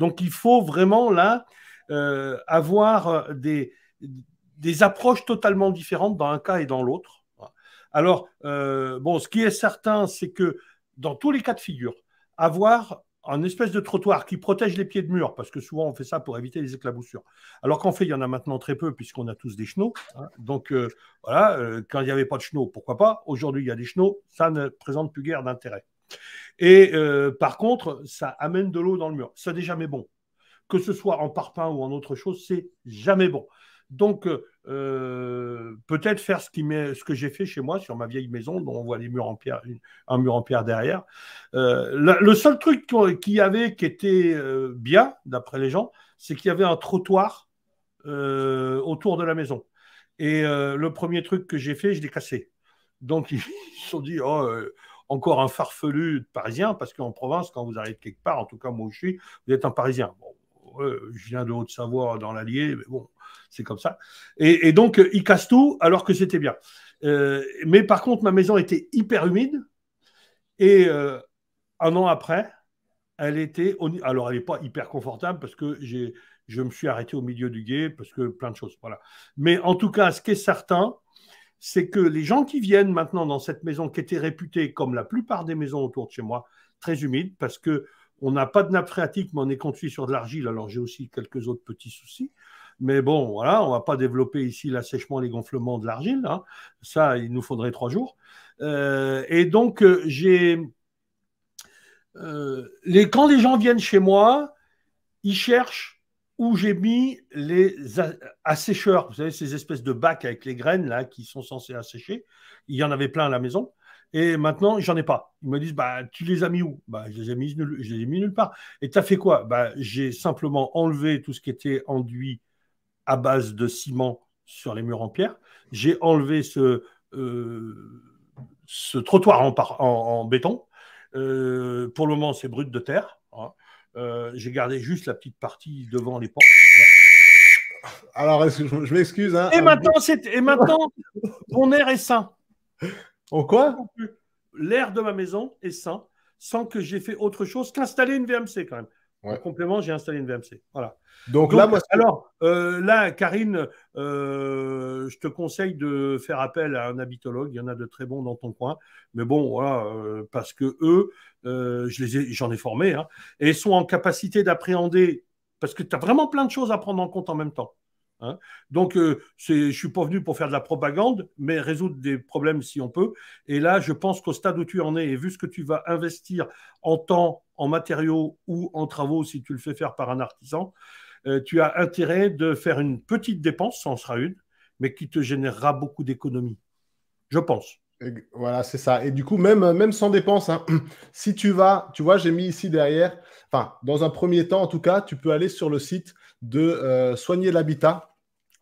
Donc il faut vraiment là euh, avoir euh, des, approches totalement différentes dans un cas et dans l'autre. Alors, euh, bon, ce qui est certain, c'est que dans tous les cas de figure, avoir un espèce de trottoir qui protège les pieds de mur, parce que souvent on fait ça pour éviter les éclaboussures. Alors qu'en fait, il y en a maintenant très peu, puisqu'on a tous des chenaux. Hein. Donc voilà, quand il n'y avait pas de chenaux, pourquoi pas Aujourd'hui, il y a des chenaux, ça ne présente plus guère d'intérêt. Et euh, par contre, ça amène de l'eau dans le mur. Ça n'est jamais bon. Que ce soit en parpaing ou en autre chose, c'est jamais bon. Donc, euh, peut-être faire ce, que j'ai fait chez moi sur ma vieille maison, dont on voit les murs en pierre, un mur en pierre derrière. Euh, le seul truc qui y avait qui était bien, d'après les gens, c'est qu'il y avait un trottoir autour de la maison. Et le premier truc que j'ai fait, je l'ai cassé. Donc, ils se sont dit, oh, encore un farfelu parisien, parce qu'en province, quand vous arrivez quelque part, en tout cas moi je suis, vous êtes un parisien. je viens de Haute-Savoie dans l'Allier, mais bon, c'est comme ça. Et, donc, euh, il casse tout alors que c'était bien. Euh, mais par contre, ma maison était hyper humide. Et euh, un an après, elle était. Alors, elle n'est pas hyper confortable parce que j'ai, je me suis arrêté au milieu du guet parce que plein de choses. Voilà. Mais en tout cas, ce qui est certain, c'est que les gens qui viennent maintenant dans cette maison qui était réputée comme la plupart des maisons autour de chez moi, très humide, parce que on n'a pas de nappe phréatique, mais on est construit sur de l'argile, alors j'ai aussi quelques autres petits soucis. Mais bon, voilà, on ne va pas développer ici l'assèchement et les gonflements de l'argile. Hein. Ça, il nous faudrait trois jours. Euh, et donc, euh, j'ai. Euh, les, quand les gens viennent chez moi, ils cherchent où j'ai mis les assécheurs, vous savez, ces espèces de bacs avec les graines là qui sont censés assécher. Il y en avait plein à la maison. Et maintenant, j'en ai pas. Ils me disent, bah, tu les as mis où bah, je, les ai mis les mis nulle part. Et tu as fait quoi bah, J'ai simplement enlevé tout ce qui était enduit à base de ciment sur les murs en pierre. J'ai enlevé ce, euh, trottoir en, béton. Euh, pour le moment, c'est brut de terre. Euh, j'ai gardé juste la petite partie devant les portes. Alors, je, m'excuse. Hein, et, maintenant, et maintenant, mon air est sain. En oh, quoi L'air de ma maison est sain, sans que j'ai fait autre chose qu'installer une VMC quand même complément, j'ai installé une VMC. Voilà. Donc, là, moi, alors euh, là, Karine, euh, je te conseille de faire appel à un habitologue. Il y en a de très bons dans ton coin, mais bon, voilà, euh, parce que eux, j'en ai, formé, formés, hein, et sont en capacité d'appréhender, parce que tu as vraiment plein de choses à prendre en compte en même temps. Hein. Donc, je je suis pas venu pour faire de la propagande, mais résoudre des problèmes si on peut. Et là, je pense qu'au stade où tu en es, et vu ce que tu vas investir en temps, en matériaux ou en travaux si tu le fais faire par un artisan, euh, tu as intérêt de faire une petite dépense, ça en sera une, mais qui te générera beaucoup d'économies. Je pense. voilà, c'est ça. Et du coup, même, euh, même sans dépense, hein, si tu vas, tu vois, j'ai mis ici derrière, enfin, dans un premier temps en tout cas, tu peux aller sur le site de euh, Soigner l'habitat.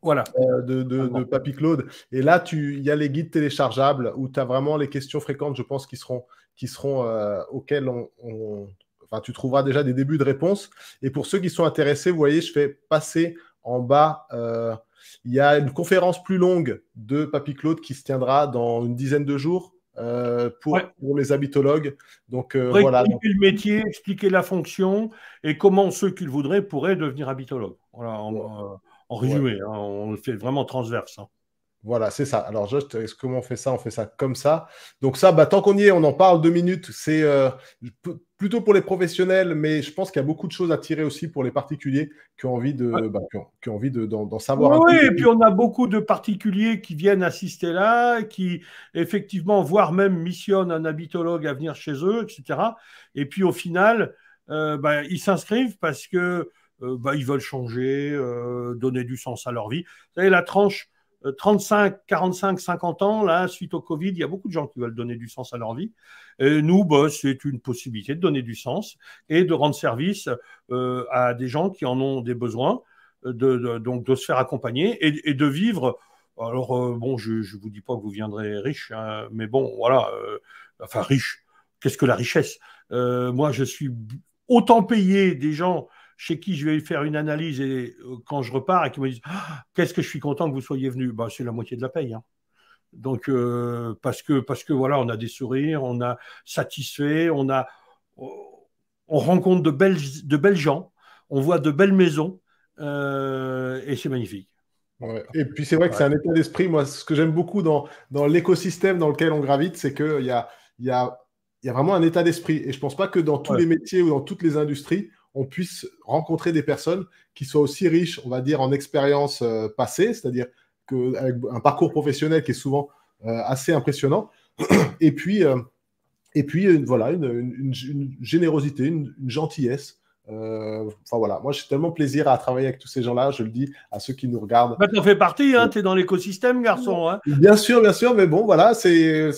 Voilà. de, Papy Claude. Et là, il y a les guides téléchargeables où tu as vraiment les questions fréquentes, je pense, qui seront, qui seront auxquelles on, tu trouveras déjà des débuts de réponse. Et pour ceux qui sont intéressés, vous voyez, je fais passer en bas. Euh, il y a une conférence plus longue de Papy Claude qui se tiendra dans une dizaine de jours. Euh, pour, les habitologues. Donc euh, voilà. Expliquer le métier, expliquer la fonction et comment ceux qui le voudraient pourraient devenir habitologues. Voilà, en, résumé, hein, on le fait vraiment transverse. Hein. Voilà, c'est ça. Alors, juste, est-ce comment on fait ça On fait ça comme ça. Donc ça, bah, tant qu'on y est, on en parle deux minutes. C'est euh, plutôt pour les professionnels, mais je pense qu'il y a beaucoup de choses à tirer aussi pour les particuliers qui ont envie de, bah, qui ont, d'en, savoir. Oui, un peu. et puis on a beaucoup de particuliers qui viennent assister là, qui effectivement, voire même missionnent un habitologue à venir chez eux, etc. Et puis au final, euh, bah, ils s'inscrivent parce que euh, bah, ils veulent changer, donner du sens à leur vie. Vous savez, la tranche 35, 45, 50 ans, là, suite au Covid, il y a beaucoup de gens qui veulent donner du sens à leur vie. Et nous, bah, c'est une possibilité de donner du sens et de rendre service euh, à des gens qui en ont des besoins, euh, donc de se faire accompagner et, de vivre. Alors, euh, bon, je ne vous dis pas que vous viendrez riche, hein, mais bon, voilà, enfin riche, qu'est-ce que la richesse Moi, je suis autant payé des gens chez qui je vais faire une analyse et euh, quand je repars et qui me disent ah, qu'est-ce que je suis content que vous soyez venu, bah, c'est la moitié de la paye. Hein. Donc euh, parce que parce que voilà, on a des sourires, on a satisfait, on a on rencontre de belles de belles gens, on voit de belles maisons euh, et c'est magnifique. Et puis c'est vrai que c'est un état d'esprit. Moi, ce que j'aime beaucoup dans, dans l'écosystème dans lequel on gravite, c'est qu'il y a, y, a, y a vraiment un état d'esprit. Et je pense pas que dans tous les métiers ou dans toutes les industries, on puisse rencontrer des personnes qui soient aussi riches, on va dire, en expérience euh, passée, c'est-à-dire avec un parcours professionnel qui est souvent euh, assez impressionnant, et puis, euh, et puis voilà, une, générosité, une, gentillesse. Enfin voilà, moi j'ai tellement plaisir à travailler avec tous ces gens-là, je le dis à ceux qui nous regardent. Bah, tu en fais partie, hein, tu es dans l'écosystème, garçon. Hein. Bien sûr, bien sûr, mais bon, voilà, c'était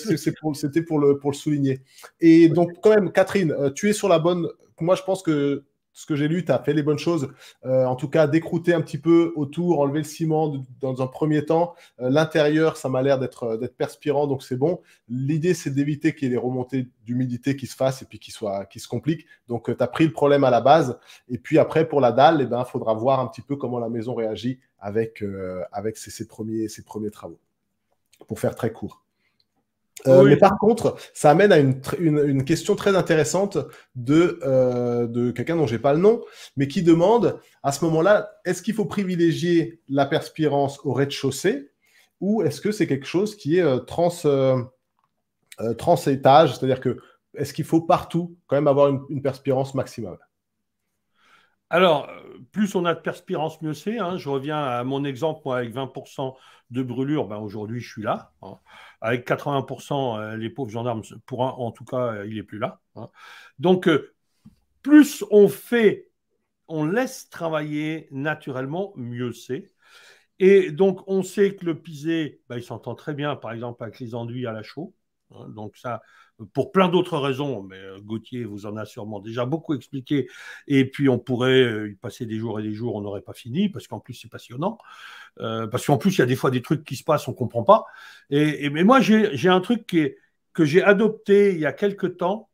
pour, le, pour le souligner. Et donc, quand même, Catherine, tu es sur la bonne. Moi, je pense que ce que j'ai lu, tu as fait les bonnes choses. Euh, en tout cas, décrouter un petit peu autour, enlever le ciment dans un premier temps. Euh, l'intérieur, ça m'a l'air euh, d'être perspirant, donc c'est bon. L'idée, c'est d'éviter qu'il y ait des remontées d'humidité qui se fassent et puis qui, se compliquent. Donc, tu as pris le problème à la base. Et puis après, pour la dalle, il eh ben, faudra voir un petit peu comment la maison réagit avec, avec ses premiers travaux, pour faire très court. Euh, mais par contre, ça amène à une, question très intéressante euh, de, quelqu'un dont j'ai pas le nom, mais qui demande à ce moment-là, est-ce qu'il faut privilégier la perspirance au rez-de-chaussée ou est-ce que c'est quelque chose qui est euh, trans, étage, c'est-à-dire que est-ce qu'il faut partout quand même avoir une, perspiration perspirance maximale Alors, plus on a de perspirance, mieux c'est. Hein. Je reviens à mon exemple, moi, avec 20% de brûlure, ben, aujourd'hui je suis là. Hein avec 80%, euh, les pauvres gendarmes, pour un, en tout cas, euh, il n'est plus là. Hein. Donc, euh, plus on fait, on laisse travailler naturellement, mieux c'est. Et donc, on sait que le pisé, bah, il s'entend très bien, par exemple, avec les enduits à la chaux. Hein. donc, ça, pour plein d'autres raisons, mais euh, Gauthier vous en a sûrement déjà beaucoup expliqué, et puis on pourrait euh, y passer des jours et des jours, on n'aurait pas fini, parce qu'en plus c'est passionnant, euh, parce qu'en plus il y a des fois des trucs qui se passent, on ne comprend pas. Et, mais moi j'ai un truc que j'ai adopté il y a quelque temps,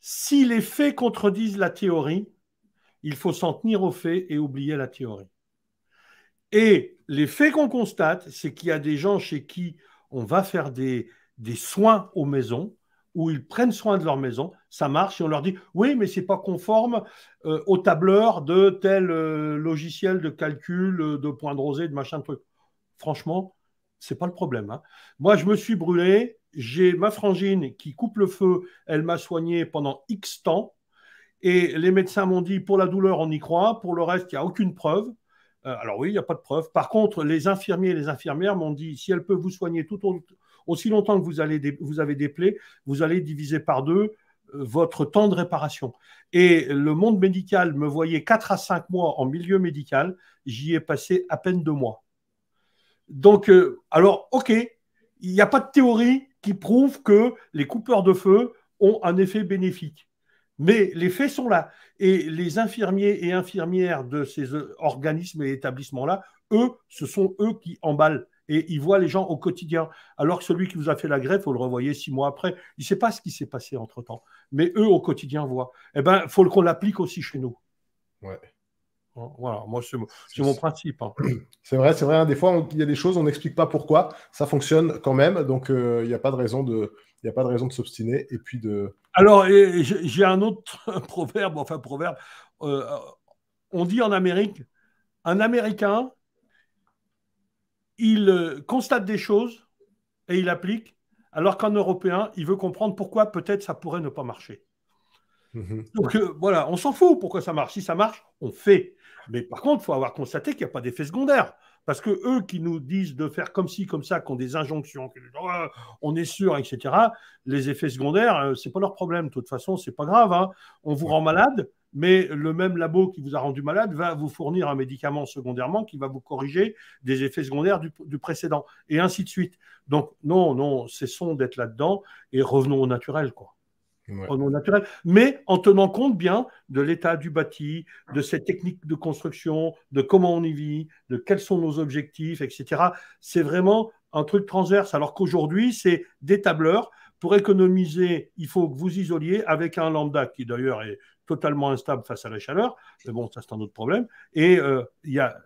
si les faits contredisent la théorie, il faut s'en tenir aux faits et oublier la théorie. Et les faits qu'on constate, c'est qu'il y a des gens chez qui on va faire des, des soins aux maisons, où ils prennent soin de leur maison, ça marche, et on leur dit oui, mais c'est pas conforme euh, au tableur de tel euh, logiciel de calcul, euh, de point de rosée, de machin de truc. Franchement, c'est pas le problème. Hein. Moi, je me suis brûlé, j'ai ma frangine qui coupe le feu, elle m'a soigné pendant X temps, et les médecins m'ont dit pour la douleur, on y croit, pour le reste, il n'y a aucune preuve. alors oui, il n'y a pas de preuve. Par contre, les infirmiers et les infirmières m'ont dit si elle peut vous soigner tout long... Aussi longtemps que vous, vous avez des plaies, vous allez diviser par deux euh, votre temps de réparation. Et le monde médical me voyait 4 à 5 mois en milieu médical, j'y ai passé à peine 2 mois. Donc, euh, alors, ok, il n'y a pas de théorie qui prouve que les coupeurs de feu ont un effet bénéfique. Mais les faits sont là. Et les infirmiers et infirmières de ces euh, organismes et établissements-là, eux, ce sont eux qui emballent et il voit les gens au quotidien. Alors que celui qui vous a fait la greffe, vous le revoyez six mois après. Il ne sait pas ce qui s'est passé entre temps. Mais eux, au quotidien, voient. Eh bien, il faut qu'on l'applique aussi chez nous. Ouais. Voilà, moi, c'est mon principe. Hein. C'est vrai, c'est vrai. Hein. des fois, il y a des choses, on n'explique pas pourquoi. Ça fonctionne quand même. Donc, euh, il n'y a pas de raison de. Il n'y a pas de raison de s'obstiner et puis de. Alors, j'ai un autre proverbe, enfin proverbe. Euh, on dit en Amérique, un Américain, il euh, constate des choses et il applique, alors qu'un Européen, il veut comprendre pourquoi peut-être ça pourrait ne pas marcher. Mhm. Donc euh, voilà, on s'en fout pourquoi ça marche. Si ça marche, on fait. Mais par contre, il faut avoir constaté qu'il n'y a pas d'effet secondaire. Parce que eux qui nous disent de faire comme ci, comme ça, qui des injonctions, qui oh, on est sûr, etc., les effets secondaires, ce euh, c'est pas leur problème. De toute façon, c'est pas grave. Hein. On vous rend malade, mais le même labo qui vous a rendu malade va vous fournir un médicament secondairement qui va vous corriger des effets secondaires du, précédent, et ainsi de suite. Donc, non, non, cessons d'être là-dedans et revenons au naturel, quoi. au naturel, mais en tenant compte bien de l'état du bâti, de cette technique de construction, de comment on y vit, de quels sont nos objectifs, etc. C'est vraiment un truc transverse, alors qu'aujourd'hui, c'est des tableurs pour économiser, il faut que vous isoliez avec un lambda qui d'ailleurs est totalement instable face à la chaleur. Mais bon, ça, c'est un autre problème. Et euh, il y a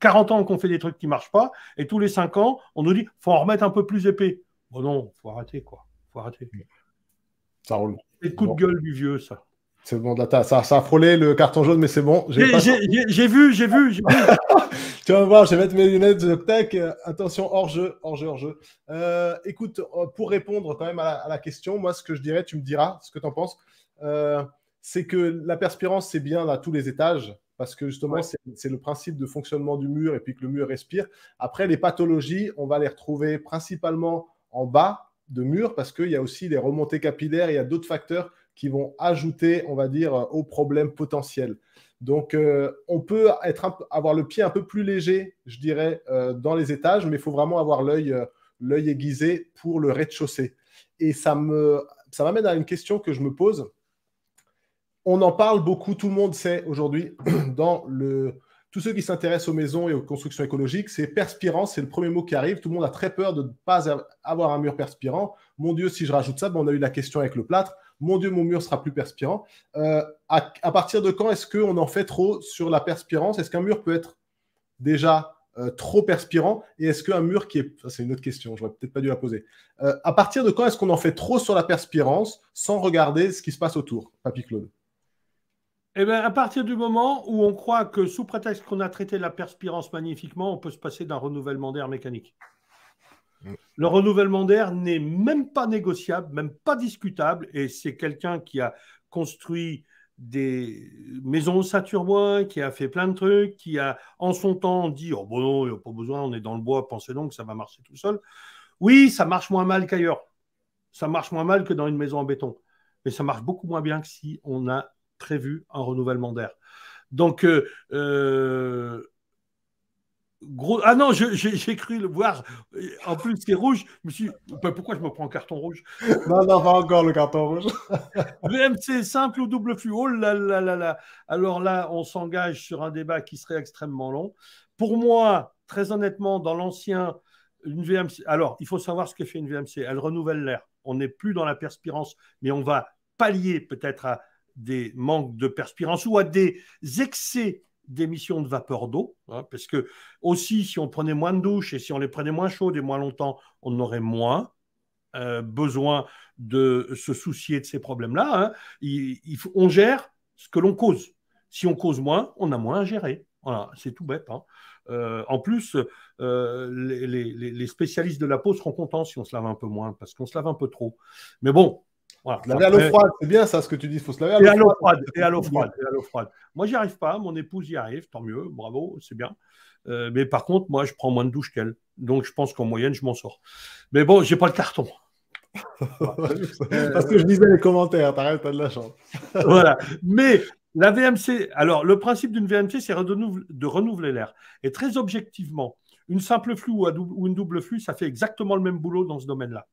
40 ans qu'on fait des trucs qui ne marchent pas. Et tous les 5 ans, on nous dit faut en remettre un peu plus épais. Bon, non, faut arrêter, quoi. faut arrêter. Ça roule. C'est le coup de gueule du vieux, ça. C'est bon, Ça, a frôlé le carton jaune, mais c'est bon. J'ai vu, j'ai vu. vu. tu vas voir, je vais mettre mes lunettes. de tech. attention, hors jeu, hors jeu, hors jeu. Euh, écoute, euh, pour répondre quand même à la, question, moi, ce que je dirais, tu me diras ce que tu en penses c'est que la perspirance, c'est bien à tous les étages, parce que justement, c'est le principe de fonctionnement du mur et puis que le mur respire. Après, les pathologies, on va les retrouver principalement en bas de mur, parce qu'il y a aussi les remontées capillaires, il y a d'autres facteurs qui vont ajouter, on va dire, euh, aux problèmes potentiels. Donc, euh, on peut être avoir le pied un peu plus léger, je dirais, euh, dans les étages, mais il faut vraiment avoir l'œil aiguisé pour le rez de chaussée Et ça m'amène à une question que je me pose on en parle beaucoup, tout le monde sait aujourd'hui dans le. Tous ceux qui s'intéressent aux maisons et aux constructions écologiques, c'est perspirant, c'est le premier mot qui arrive. Tout le monde a très peur de ne pas avoir un mur perspirant. Mon Dieu, si je rajoute ça, ben, on a eu la question avec le plâtre. Mon Dieu, mon mur sera plus perspirant. Euh, à, partir de quand est-ce qu'on en fait trop sur la perspirance Est-ce qu'un mur peut être déjà euh, trop perspirant Et est-ce qu'un mur qui est... C'est une autre question, j'aurais peut-être pas dû la poser. Euh, à partir de quand est-ce qu'on en fait trop sur la perspirance sans regarder ce qui se passe autour Papy Claude eh bien, à partir du moment où on croit que, sous prétexte qu'on a traité la perspirance magnifiquement, on peut se passer d'un renouvellement d'air mécanique. Mm. Le renouvellement d'air n'est même pas négociable, même pas discutable, et c'est quelqu'un qui a construit des maisons saturbois, qui a fait plein de trucs, qui a en son temps dit Oh bon, non, il n'y a pas besoin, on est dans le bois, pensez donc que ça va marcher tout seul. Oui, ça marche moins mal qu'ailleurs. Ça marche moins mal que dans une maison en béton. Mais ça marche beaucoup moins bien que si on a prévu un renouvellement d'air. Donc, euh, euh, gros. Ah non, j'ai cru le voir. En plus, c'est rouge. Je me suis bah, pourquoi je me prends un carton rouge Non, non, pas encore le carton rouge. VMC simple ou double flux. Oh là là là là. Alors là, on s'engage sur un débat qui serait extrêmement long. Pour moi, très honnêtement, dans l'ancien, une VMC. Alors, il faut savoir ce que fait une VMC. Elle renouvelle l'air. On n'est plus dans la perspirance, mais on va pallier peut-être à des manques de perspirance ou à des excès d'émissions de vapeur d'eau, hein, parce que aussi si on prenait moins de douches et si on les prenait moins chaudes et moins longtemps, on aurait moins euh, besoin de se soucier de ces problèmes-là. Hein. on gère ce que l'on cause. Si on cause moins, on a moins à gérer. c'est tout bête. Hein. Euh, en plus, euh, les, les, spécialistes de la peau seront contents si on se lave un peu moins, parce qu'on se lave un peu trop. Mais bon, voilà. Laver à l'eau euh, froide, c'est bien ça ce que tu dis, il faut se laver à l'eau froide. Et à l'eau froide, et à Moi, j'y arrive pas, mon épouse y arrive, tant mieux, bravo, c'est bien. Euh, mais par contre, moi, je prends moins de douche qu'elle. Donc, je pense qu'en moyenne, je m'en sors. Mais bon, j'ai pas le carton. Parce que je lisais les commentaires, t'arrêtes, t'as de la chance. voilà. Mais la VMC, alors le principe d'une VMC, c'est de renouveler l'air. Et très objectivement, une simple flux ou, une double flux, ça fait exactement le même boulot dans ce domaine-là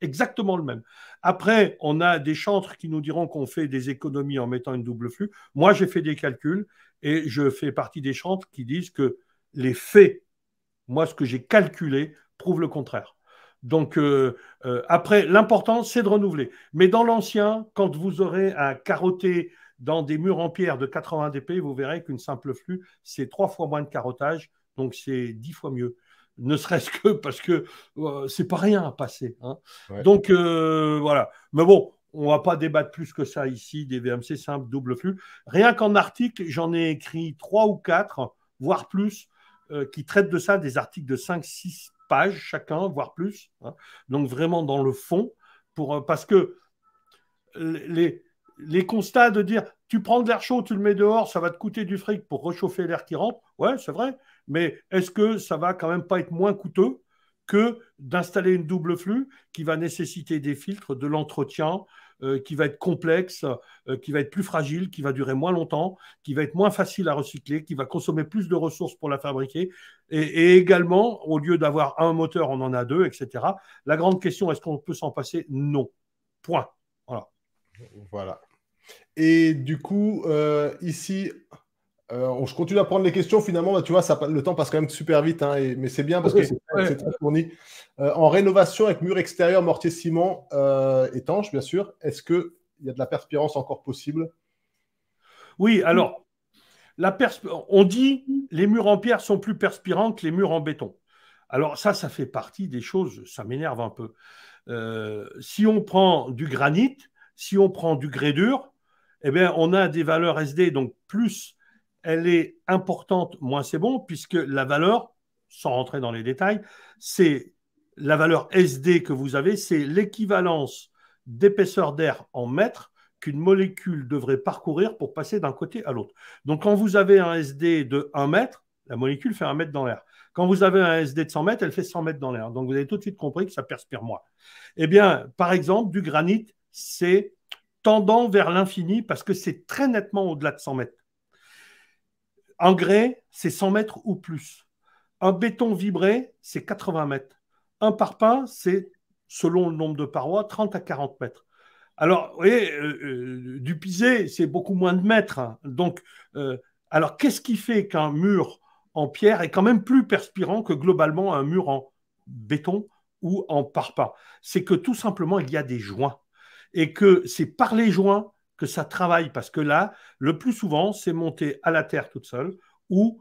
exactement le même. Après, on a des chantres qui nous diront qu'on fait des économies en mettant une double flux. Moi, j'ai fait des calculs et je fais partie des chantres qui disent que les faits, moi, ce que j'ai calculé, prouve le contraire. Donc, euh, euh, après, l'important, c'est de renouveler. Mais dans l'ancien, quand vous aurez un carotter dans des murs en pierre de 80 dp, vous verrez qu'une simple flux, c'est trois fois moins de carottage, donc c'est dix fois mieux ne serait-ce que parce que ce euh, c'est pas rien à passer. Hein. Donc euh, voilà. Mais bon, on va pas débattre plus que ça ici des VMC simples, double flux. Rien qu'en article, j'en ai écrit trois ou quatre, voire plus, euh, qui traitent de ça, des articles de 5, six pages chacun, voire plus. Hein. Donc vraiment dans le fond, pour, parce que les, les constats de dire tu prends de l'air chaud, tu le mets dehors, ça va te coûter du fric pour réchauffer l'air qui rentre. Ouais, c'est vrai mais est-ce que ça va quand même pas être moins coûteux que d'installer une double flux qui va nécessiter des filtres, de l'entretien, euh, qui va être complexe, euh, qui va être plus fragile, qui va durer moins longtemps, qui va être moins facile à recycler, qui va consommer plus de ressources pour la fabriquer. Et, également, au lieu d'avoir un moteur, on en a deux, etc. La grande question, est-ce qu'on peut s'en passer Non. Point. Voilà. Voilà. Et du coup, euh, ici, euh, je continue à prendre les questions. Finalement, tu vois, le temps passe quand même super vite. Hein, mais c'est bien parce que c'est très fourni. Euh, en rénovation avec mur extérieur, mortier ciment étanche, euh, bien sûr, est-ce qu'il y a de la perspirance encore possible Oui, alors, la on dit les murs en pierre sont plus perspirants que les murs en béton. Alors ça, ça fait partie des choses, ça m'énerve un peu. si on prend du granit, si on prend du grès dur, eh bien, on a des valeurs SD, donc plus elle est importante, moins c'est bon, puisque la valeur, sans rentrer dans les détails, c'est la valeur SD que vous avez, c'est l'équivalence d'épaisseur d'air en mètres qu'une molécule devrait parcourir pour passer d'un côté à l'autre. Donc quand vous avez un SD de 1 mètre, la molécule fait 1 mètre dans l'air. Quand vous avez un SD de 100 mètres, elle fait 100 mètres dans l'air. Donc vous avez tout de suite compris que ça perspire moins. Eh bien, par exemple, du granit, c'est tendant vers l'infini parce que c'est très nettement au-delà de 100 mètres. En grès, c'est 100 mètres ou plus. Un béton vibré, c'est 80 mètres. Un parpaing, c'est, selon le nombre de parois, 30 à 40 mètres. Alors, vous voyez, euh, euh, du pisé, c'est beaucoup moins de mètres. Hein. Donc, euh, alors, qu'est-ce qui fait qu'un mur en pierre est quand même plus perspirant que globalement un mur en béton ou en parpaing C'est que tout simplement, il y a des joints. Et que c'est par les joints que ça travaille, parce que là, le plus souvent, c'est monté à la terre toute seule ou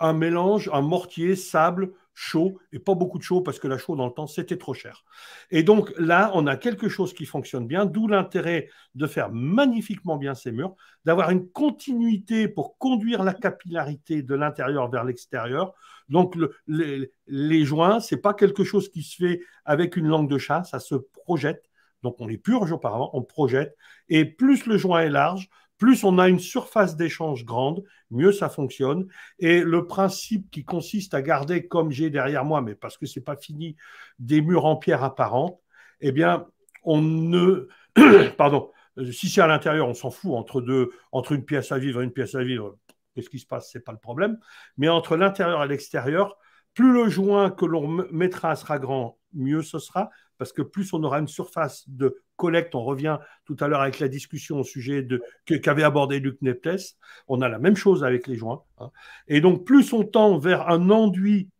un mélange, un mortier, sable, chaud, et pas beaucoup de chaud, parce que la chaux, dans le temps, c'était trop cher. Et donc là, on a quelque chose qui fonctionne bien, d'où l'intérêt de faire magnifiquement bien ces murs, d'avoir une continuité pour conduire la capillarité de l'intérieur vers l'extérieur. Donc les, les, joints, c'est pas quelque chose qui se fait avec une langue de chat, ça se projette, donc on les purge auparavant, on projette, et plus le joint est large, plus on a une surface d'échange grande, mieux ça fonctionne. Et le principe qui consiste à garder comme j'ai derrière moi, mais parce que c'est pas fini, des murs en pierre apparentes, eh bien, on ne, pardon, euh, si c'est à l'intérieur, on s'en fout entre deux, entre une pièce à vivre et une pièce à vivre. Qu'est-ce qui se passe C'est pas le problème. Mais entre l'intérieur et l'extérieur, plus le joint que l'on mettra sera grand, mieux ce sera parce que plus on aura une surface de collecte, on revient tout à l'heure avec la discussion au sujet de qu'avait abordé Luc Neptes, on a la même chose avec les joints. Hein. Et donc plus on tend vers un enduit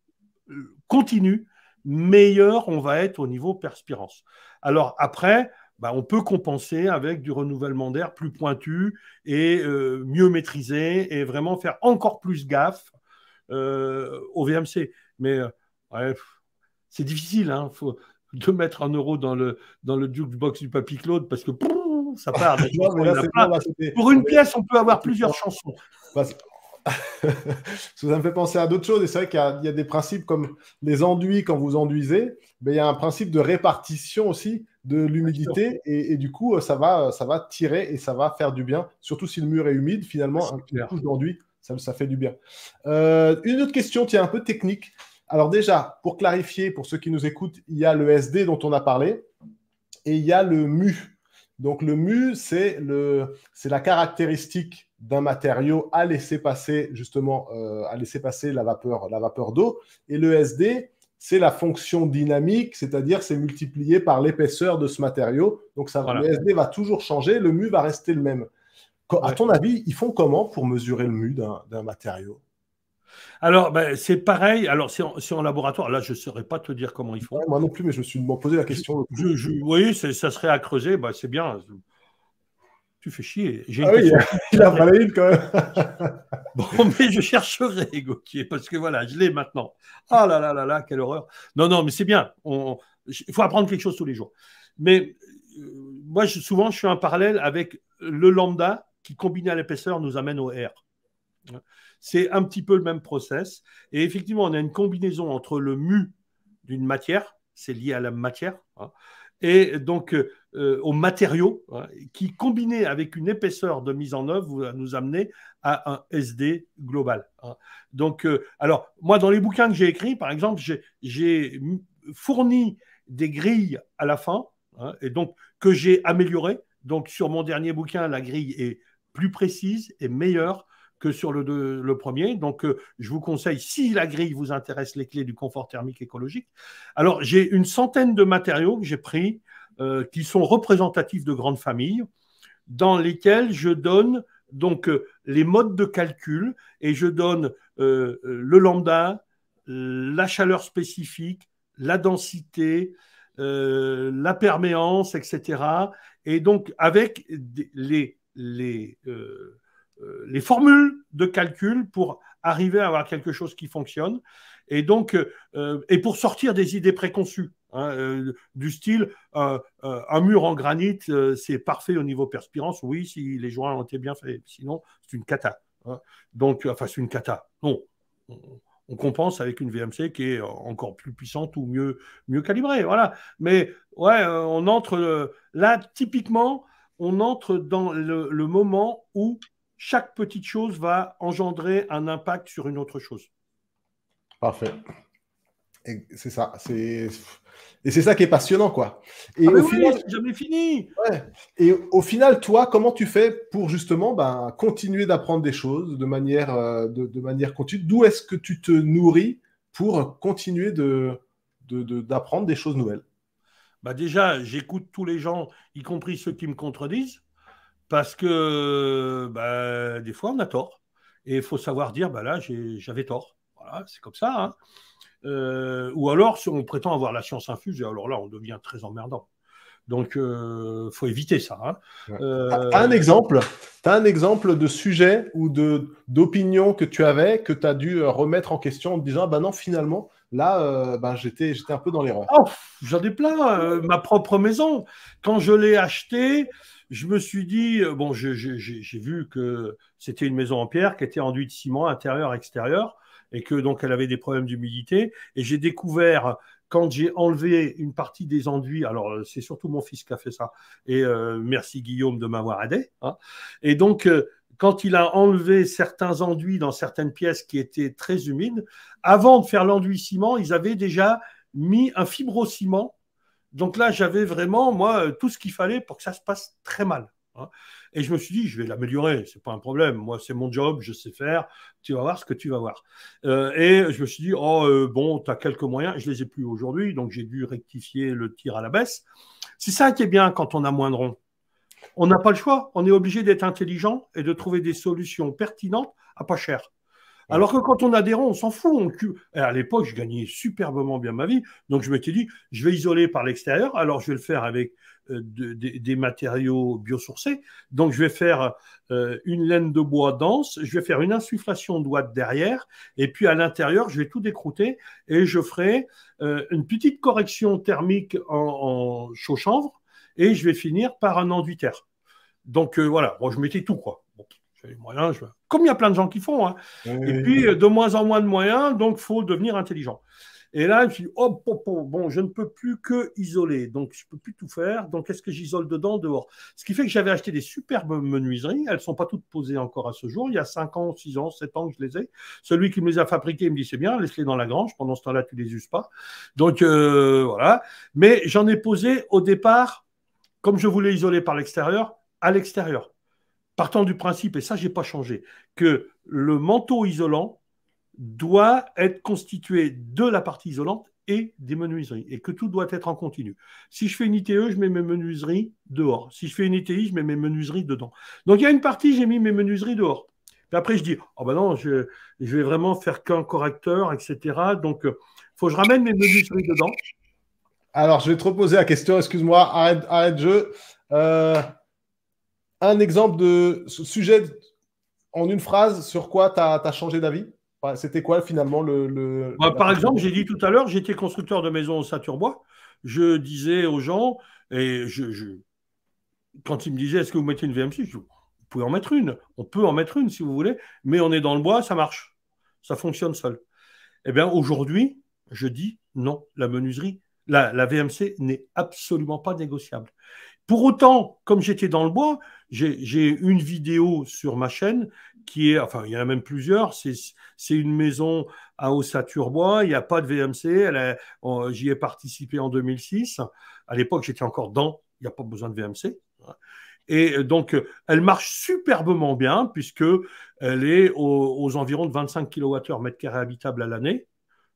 euh, continu, meilleur on va être au niveau perspirance. Alors après, bah, on peut compenser avec du renouvellement d'air plus pointu et euh, mieux maîtrisé et vraiment faire encore plus gaffe euh, au VMC. Mais c'est difficile. Hein. Faut, de mettre un euro dans le, dans le jukebox du papy Claude parce que ça part. Pour une pièce, on peut avoir plusieurs chansons. Bah, ça me fait penser à d'autres choses. Et c'est vrai qu'il y, a des principes comme les enduits quand vous enduisez, mais il y a un principe de répartition aussi de l'humidité. Et, du coup, ça va, ça va tirer et ça va faire du bien. Surtout si le mur est humide, finalement, un d'enduit, ça, fait du bien. Euh, une autre question, est un peu technique. Alors déjà, pour clarifier, pour ceux qui nous écoutent, il y a le SD dont on a parlé et il y a le mu. Donc le mu, c'est la caractéristique d'un matériau à laisser passer justement euh, à laisser passer la vapeur la vapeur d'eau et le SD c'est la fonction dynamique c'est-à-dire c'est multiplié par l'épaisseur de ce matériau donc le SD va toujours changer le mu va rester le même à ton avis ils font comment pour mesurer le mu d'un matériau alors, ben, c'est pareil. Alors, c'est en, laboratoire. Là, je ne saurais pas te dire comment ils font. moi non plus, mais je me suis posé la question. oui, ça serait à creuser. Ben, c'est bien. Tu fais chier. Ah oui, il a quand même. bon, mais je chercherai, Gauthier, parce que voilà, je l'ai maintenant. Ah là là là là, quelle horreur. Non, non, mais c'est bien. Il faut apprendre quelque chose tous les jours. Mais euh, moi, souvent, je fais un parallèle avec le lambda qui, combiné à l'épaisseur, nous amène au R c'est un petit peu le même process. Et effectivement, on a une combinaison entre le mu d'une matière, c'est lié à la matière, hein, et donc euh, aux matériaux, hein, qui combinés avec une épaisseur de mise en œuvre nous amener à un SD global. Hein. Donc, euh, alors, moi, dans les bouquins que j'ai écrits, par exemple, j'ai fourni des grilles à la fin, et donc que j'ai améliorées. Donc, sur mon dernier bouquin, la grille est plus précise et meilleure que sur le, le premier. Donc, euh, je vous conseille, si la grille vous intéresse, les clés du confort thermique écologique. Alors, j'ai une centaine de matériaux que j'ai pris euh, qui sont représentatifs de grandes familles, dans lesquels je donne donc euh, les modes de calcul et je donne le lambda, la chaleur spécifique, la densité, la perméance, etc. Et donc, avec les, les, euh, les formules de calcul pour arriver à avoir quelque chose qui fonctionne et donc euh, et pour sortir des idées préconçues hein, euh, du style un mur en granit c'est parfait au niveau perspirance oui si les joints ont été bien faits sinon c'est une cata donc hein. donc enfin c'est une cata non on compense avec une VMC qui est encore plus puissante ou mieux mieux calibrée voilà mais ouais on entre là typiquement on entre dans le moment où chaque petite chose va engendrer un impact sur une autre chose. Parfait. C'est ça. et c'est ça qui est passionnant, quoi. Et ah, au final, jamais fini. Et au final, toi, comment tu fais pour justement ben, continuer d'apprendre des choses de manière, euh, de, manière continue D'où est-ce que tu te nourris pour continuer d'apprendre des choses nouvelles bah, déjà, j'écoute tous les gens, y compris ceux qui me contredisent. Parce que bah, des fois, on a tort. Et il faut savoir dire, bah là, j'avais tort. Voilà, c'est comme ça. Hein. Euh, ou alors, si on prétend avoir la science infuse, alors là, on devient très emmerdant. Donc, il euh, faut éviter ça. Hein. Euh, un exemple as un exemple de sujet ou de d'opinion que tu avais que tu as dû remettre en question en te disant, ah, bah non, finalement, là, bah, j'étais un peu dans l'erreur. Oh, j'en ai plein. ma propre maison, quand je l'ai achetée, je me suis dit, euh, bon, j'ai vu que c'était une maison en pierre qui était enduite de ciment intérieur, extérieur, et que donc elle avait des problèmes d'humidité. Et j'ai découvert, quand j'ai enlevé une partie des enduits, alors euh, c'est surtout mon fils qui a fait ça, et euh, merci Guillaume de m'avoir aidé. Hein. et donc, quand il a enlevé certains enduits dans certaines pièces qui étaient très humides, avant de faire l'enduit ciment, ils avaient déjà mis un ciment donc là, j'avais vraiment, moi, euh, tout ce qu'il fallait pour que ça se passe très mal. Hein. Et je me suis dit, je vais l'améliorer, ce n'est pas un problème. Moi, c'est mon job, je sais faire. Tu vas voir ce que tu vas voir. Euh, et je me suis dit, oh euh, bon, tu as quelques moyens. Je les ai plus aujourd'hui, donc j'ai dû rectifier le tir à la baisse. C'est ça qui est bien quand on a moins de ronds. On n'a pas le choix. On est obligé d'être intelligent et de trouver des solutions pertinentes à pas cher. Alors que quand on adhérent, on s'en fout. On... à l'époque, je gagnais superbement bien ma vie. Donc, je m'étais dit, je vais isoler par l'extérieur. Alors, je vais le faire avec euh, des matériaux biosourcés. Donc, je vais faire euh, une laine de bois dense. Je vais faire une insufflation de derrière. Et puis, à l'intérieur, je vais tout décrouter et je ferai euh, une petite correction thermique en, chaud chanvre. Et je vais finir par un enduit terre. Donc, voilà. je mettais tout, quoi comme il y a plein de gens qui font. Hein. et puis, euh, de moins en moins de moyens, donc il faut devenir intelligent. Et là, je me oh, bon, bon, bon, je ne peux plus que isoler. Donc, je ne peux plus tout faire. Donc, quest ce que j'isole dedans, dehors Ce qui fait que j'avais acheté des superbes menuiseries. Elles ne sont pas toutes posées encore à ce jour. Il y a 5 ans, 6 ans, 7 ans que je les ai. Celui qui me les a fabriquées, me dit, c'est bien, laisse-les dans la grange. Pendant ce temps-là, tu ne les uses pas. Donc, euh, voilà. Mais j'en ai posé au départ, comme je voulais isoler par l'extérieur, à l'extérieur partant du principe, et ça, je n'ai pas changé, que le manteau isolant doit être constitué de la partie isolante et des menuiseries, et que tout doit être en continu. Si je fais une ITE, je mets mes menuiseries dehors. Si je fais une ITI, je mets mes menuiseries dedans. Donc il y a une partie, j'ai mis mes menuiseries dehors. Puis après, je dis, oh ben non, je, ne vais vraiment faire qu'un correcteur, etc. Donc, euh, faut que je ramène mes menuiseries dedans. Alors, je vais te reposer la question, excuse-moi, arrête, arrête jeu. Euh, un exemple de sujet en une phrase sur quoi tu as, changé d'avis C'était quoi finalement le. Bah, par exemple, j'ai dit tout à l'heure, j'étais constructeur de maison au Saturbois. Je disais aux gens, et je, quand ils me disaient est-ce que vous mettez une VMC, je dis vous pouvez en mettre une. On peut en mettre une si vous voulez, mais on est dans le bois, ça marche. Ça fonctionne seul. Eh bien, aujourd'hui, je dis non, la menuiserie, la, la VMC n'est absolument pas négociable. Pour autant, comme j'étais dans le bois, j'ai une vidéo sur ma chaîne qui est, enfin, il y en a même plusieurs. C'est une maison à bois. Il n'y a pas de VMC. J'y ai participé en 2006. À l'époque, j'étais encore dans. Il n'y a pas besoin de VMC. Et donc, elle marche superbement bien puisque elle est aux, environs de 25 kWh mètre carré habitable à l'année.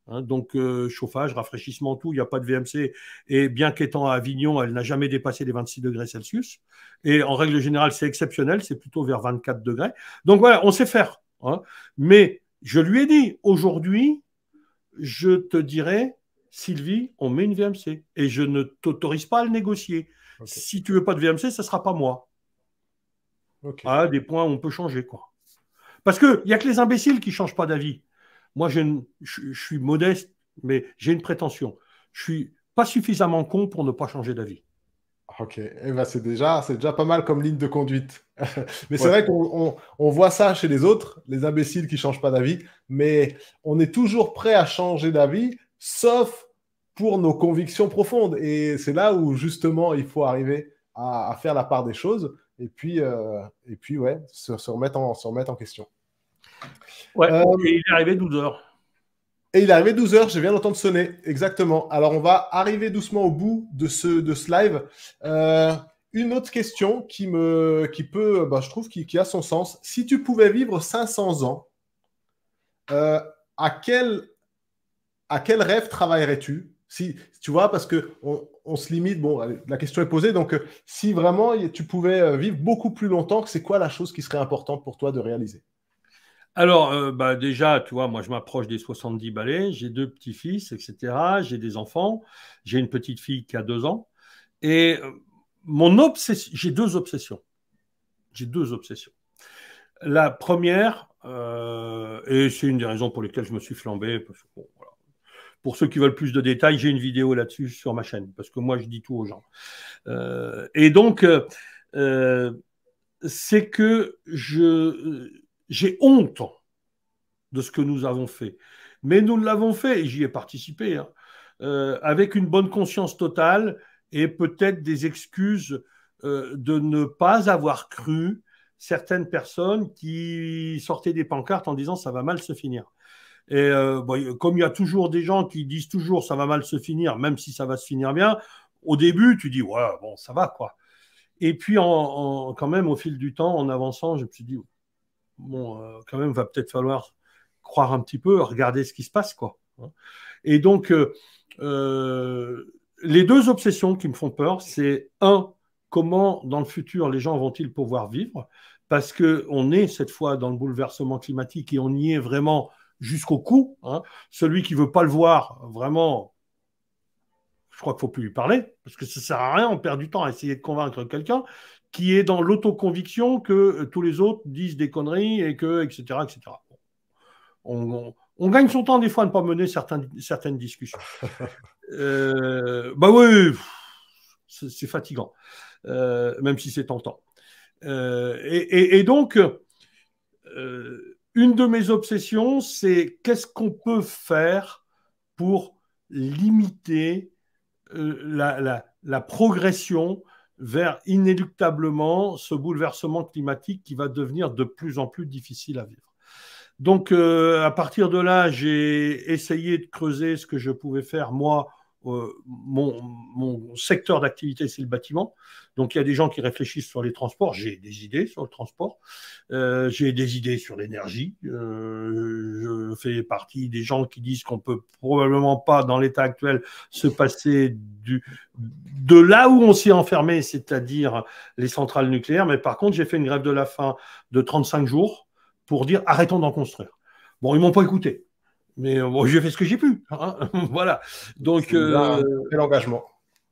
Hein. donc euh, chauffage, rafraîchissement, tout, il n'y a pas de VMC. Et bien qu'étant à Avignon, elle n'a jamais dépassé les 26 degrés Celsius. Et en règle générale, c'est exceptionnel, c'est plutôt vers 24 degrés. Donc voilà, on sait faire. Hein. Mais je lui ai dit, aujourd'hui, je te dirai, Sylvie, on met une VMC. Et je ne t'autorise pas à le négocier. Si tu veux pas de VMC, ce sera pas moi. Okay. Ah, des points, où on peut changer. quoi. Parce qu'il n'y a que les imbéciles qui ne changent pas d'avis. Moi, je, je, suis modeste, mais j'ai une prétention. Je suis pas suffisamment con pour ne pas changer d'avis. Ok, et eh ben, c'est déjà, déjà pas mal comme ligne de conduite. mais c'est vrai qu'on voit ça chez les autres, les imbéciles qui ne changent pas d'avis, mais on est toujours prêt à changer d'avis, sauf pour nos convictions profondes. Et c'est là où justement il faut arriver à, faire la part des choses et puis, euh, et puis ouais, se remettre en question. Ouais, euh, il est arrivé 12 heures. Et il est arrivé 12 heures. j'ai bien d'entendre sonner, exactement. Alors on va arriver doucement au bout de ce, de ce live. Euh, une autre question qui, me, qui peut, bah, je trouve, qui, a son sens. Si tu pouvais vivre 500 ans, euh, à, quel, à quel rêve travaillerais-tu si, Tu vois, parce que on, se limite, bon, la question est posée, donc si vraiment tu pouvais vivre beaucoup plus longtemps, c'est quoi la chose qui serait importante pour toi de réaliser alors, euh, bah, déjà, tu vois, moi, je m'approche des 70 balais, j'ai deux petits-fils, etc., j'ai des enfants, j'ai une petite fille qui a deux ans, et euh, mon obsession, j'ai deux obsessions. J'ai deux obsessions. La première, euh, et c'est une des raisons pour lesquelles je me suis flambé, pour ceux qui veulent plus de détails, j'ai une vidéo là-dessus sur ma chaîne, parce que moi, je dis tout aux gens. et donc, c'est que je j'ai honte de ce que nous avons fait. Mais nous l'avons fait, et j'y ai participé, hein, euh, avec une bonne conscience totale et peut-être des excuses euh, de ne pas avoir cru certaines personnes qui sortaient des pancartes en disant ça va mal se finir. Et euh, comme il y a toujours des gens qui disent toujours ça va mal se finir, même si ça va se finir bien, au début tu dis ouais bon ça va quoi. Et puis quand même au fil du temps en avançant, je me suis dit bon, euh, quand même, va peut-être falloir croire un petit peu, regarder ce qui se passe, quoi. Hein. Et donc, euh, euh, les deux obsessions qui me font peur, c'est un, comment dans le futur les gens vont-ils pouvoir vivre Parce qu'on est cette fois dans le bouleversement climatique et on y est vraiment jusqu'au cou. Hein. Celui qui veut pas le voir, vraiment, je crois qu'il faut plus lui parler parce que ça sert à rien. On perd du temps à essayer de convaincre quelqu'un qui est dans l'autoconviction que euh, tous les autres disent des conneries et que, etc. etc. On, gagne son temps des fois à ne pas mener certaines discussions. euh, bah oui, c'est fatigant, euh, même si c'est tentant. Euh, et, donc, une de mes obsessions, c'est qu'est-ce qu'on peut faire pour limiter la progression vers inéluctablement ce bouleversement climatique qui va devenir de plus en plus difficile à vivre. Donc, euh, à partir de là, j'ai essayé de creuser ce que je pouvais faire, moi, euh, mon, secteur d'activité, c'est le bâtiment. Donc, il y a des gens qui réfléchissent sur les transports. J'ai des idées sur le transport. Euh, j'ai des idées sur l'énergie. Euh, je fais partie des gens qui disent qu'on peut probablement pas, dans l'état actuel, se passer du, de là où on s'est enfermé, c'est-à-dire les centrales nucléaires. Mais par contre, j'ai fait une grève de la faim de 35 jours pour dire arrêtons d'en construire. Bon, ils m'ont pas écouté. Mais euh, bon, j'ai fait ce que j'ai pu. Hein. voilà. Donc. Hein. Euh, l'engagement.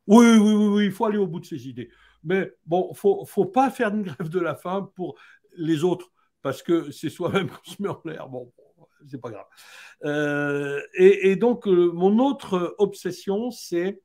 Oui, oui, oui, oui, il faut aller au bout de ses idées. Mais bon, faut, faut pas faire une grève de la faim pour les autres, parce que c'est soi-même qu'on se met en l'air. Bon, c'est pas grave. Euh, et, donc, mon autre obsession, c'est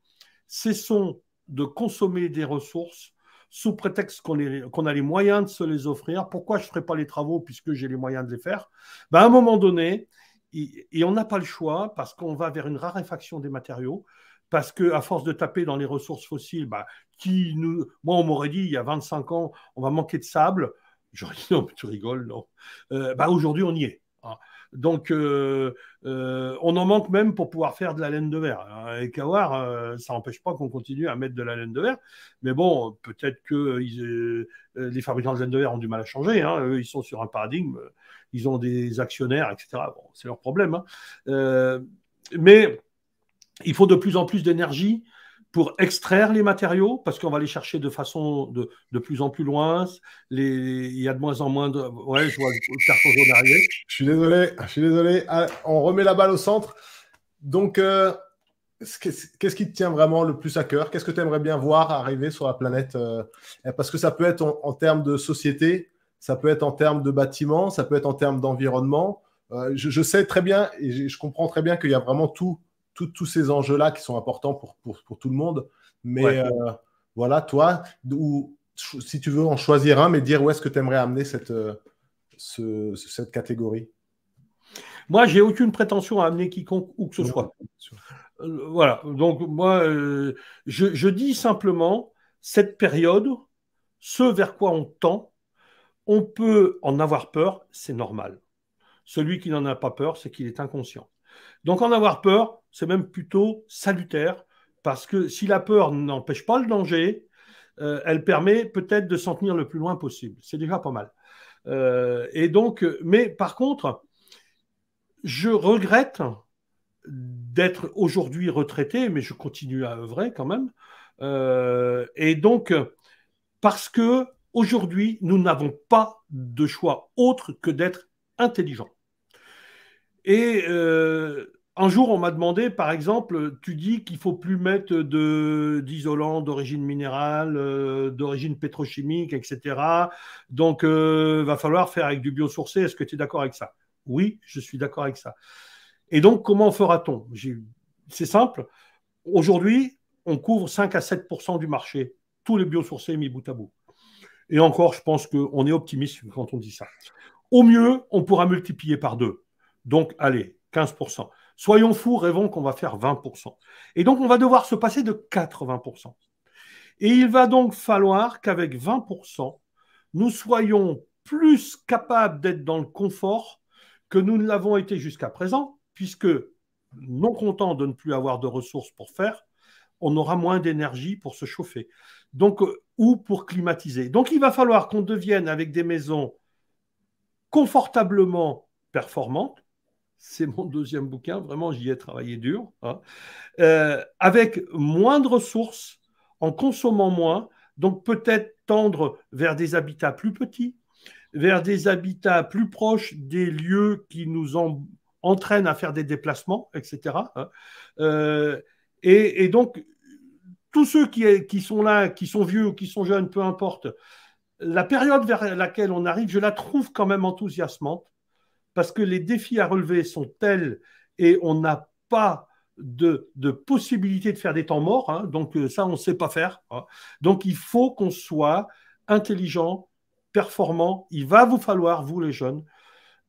cessons de consommer des ressources sous prétexte qu'on a les moyens de se les offrir. Pourquoi je ne ferai pas les travaux puisque j'ai les moyens de les faire ben, À un moment donné, et, on n'a pas le choix parce qu'on va vers une raréfaction des matériaux, parce que à force de taper dans les ressources fossiles, bah, qui nous... moi on m'aurait dit il y a 25 ans on va manquer de sable, j'aurais dit non tu rigoles non, euh, bah aujourd'hui on y est. Hein. Donc euh, euh, on en manque même pour pouvoir faire de la laine de verre. Avec hein. Et ça n'empêche pas qu'on continue à mettre de la laine de verre, mais bon peut-être que les fabricants de laine de verre ont du mal à changer, hein. Eux, ils sont sur un paradigme ils ont des actionnaires, etc. Bon, c'est leur problème. Hein. Euh, mais il faut de plus en plus d'énergie pour extraire les matériaux, parce qu'on va les chercher de façon de, de plus en plus loin. Les, il y a de moins en moins de. Ouais, je vois le carton jaune arriver. Je suis désolé, je suis désolé. Ah, on remet la balle au centre. Donc, euh, qu'est-ce qui te tient vraiment le plus à cœur Qu'est-ce que tu aimerais bien voir arriver sur la planète euh, Parce que ça peut être en, en termes de société, ça peut être en termes de bâtiment, ça peut être en termes d'environnement. Euh, je, sais très bien et je, comprends très bien qu'il y a vraiment tous ces enjeux-là qui sont importants pour, tout le monde. Mais euh, voilà, toi, si tu veux en choisir un, mais dire où est-ce que tu aimerais amener euh, cette, catégorie Moi, j'ai aucune prétention à amener quiconque ou que ce soit. voilà, donc moi, je dis simplement, cette période, ce vers quoi on tend, on peut en avoir peur, c'est normal. Celui qui n'en a pas peur, c'est qu'il est inconscient. Donc en avoir peur, c'est même plutôt salutaire, parce que si la peur n'empêche pas le danger, euh, elle permet peut-être de s'en tenir le plus loin possible. C'est déjà pas mal. Euh, et donc, mais par contre, je regrette d'être aujourd'hui retraité, mais je continue à œuvrer quand même. Euh, et donc, parce que Aujourd'hui, nous n'avons pas de choix autre que d'être intelligent. Et euh, un jour, on m'a demandé, par exemple, tu dis qu'il ne faut plus mettre d'isolant d'origine minérale, euh, d'origine pétrochimique, etc. Donc, il euh, va falloir faire avec du biosourcé. Est-ce que tu es d'accord avec ça Oui, je suis d'accord avec ça. Et donc, comment fera-t-on C'est simple. Aujourd'hui, on couvre 5 à 7 du marché, tous les biosourcés mis bout à bout. Et encore, je pense qu'on est optimiste quand on dit ça. Au mieux, on pourra multiplier par deux. Donc, allez, 15%. Soyons fous, rêvons qu'on va faire 20%. Et donc, on va devoir se passer de 80%. Et il va donc falloir qu'avec 20%, nous soyons plus capables d'être dans le confort que nous ne l'avons été jusqu'à présent, puisque non content de ne plus avoir de ressources pour faire, on aura moins d'énergie pour se chauffer. Donc, euh, ou pour climatiser. Donc, il va falloir qu'on devienne avec des maisons confortablement performantes. C'est mon deuxième bouquin, vraiment, j'y ai travaillé dur. Hein. Euh, avec moins de ressources, en consommant moins, donc peut-être tendre vers des habitats plus petits, vers des habitats plus proches des lieux qui nous en, entraînent à faire des déplacements, etc. Et, donc, tous ceux qui, sont là, qui sont vieux ou qui sont jeunes, peu importe, la période vers laquelle on arrive, je la trouve quand même enthousiasmante parce que les défis à relever sont tels et on n'a pas de, possibilité de faire des temps morts. Hein. donc euh, ça, on ne sait pas faire. Hein. Donc il faut qu'on soit intelligent, performant. Il va vous falloir, vous les jeunes,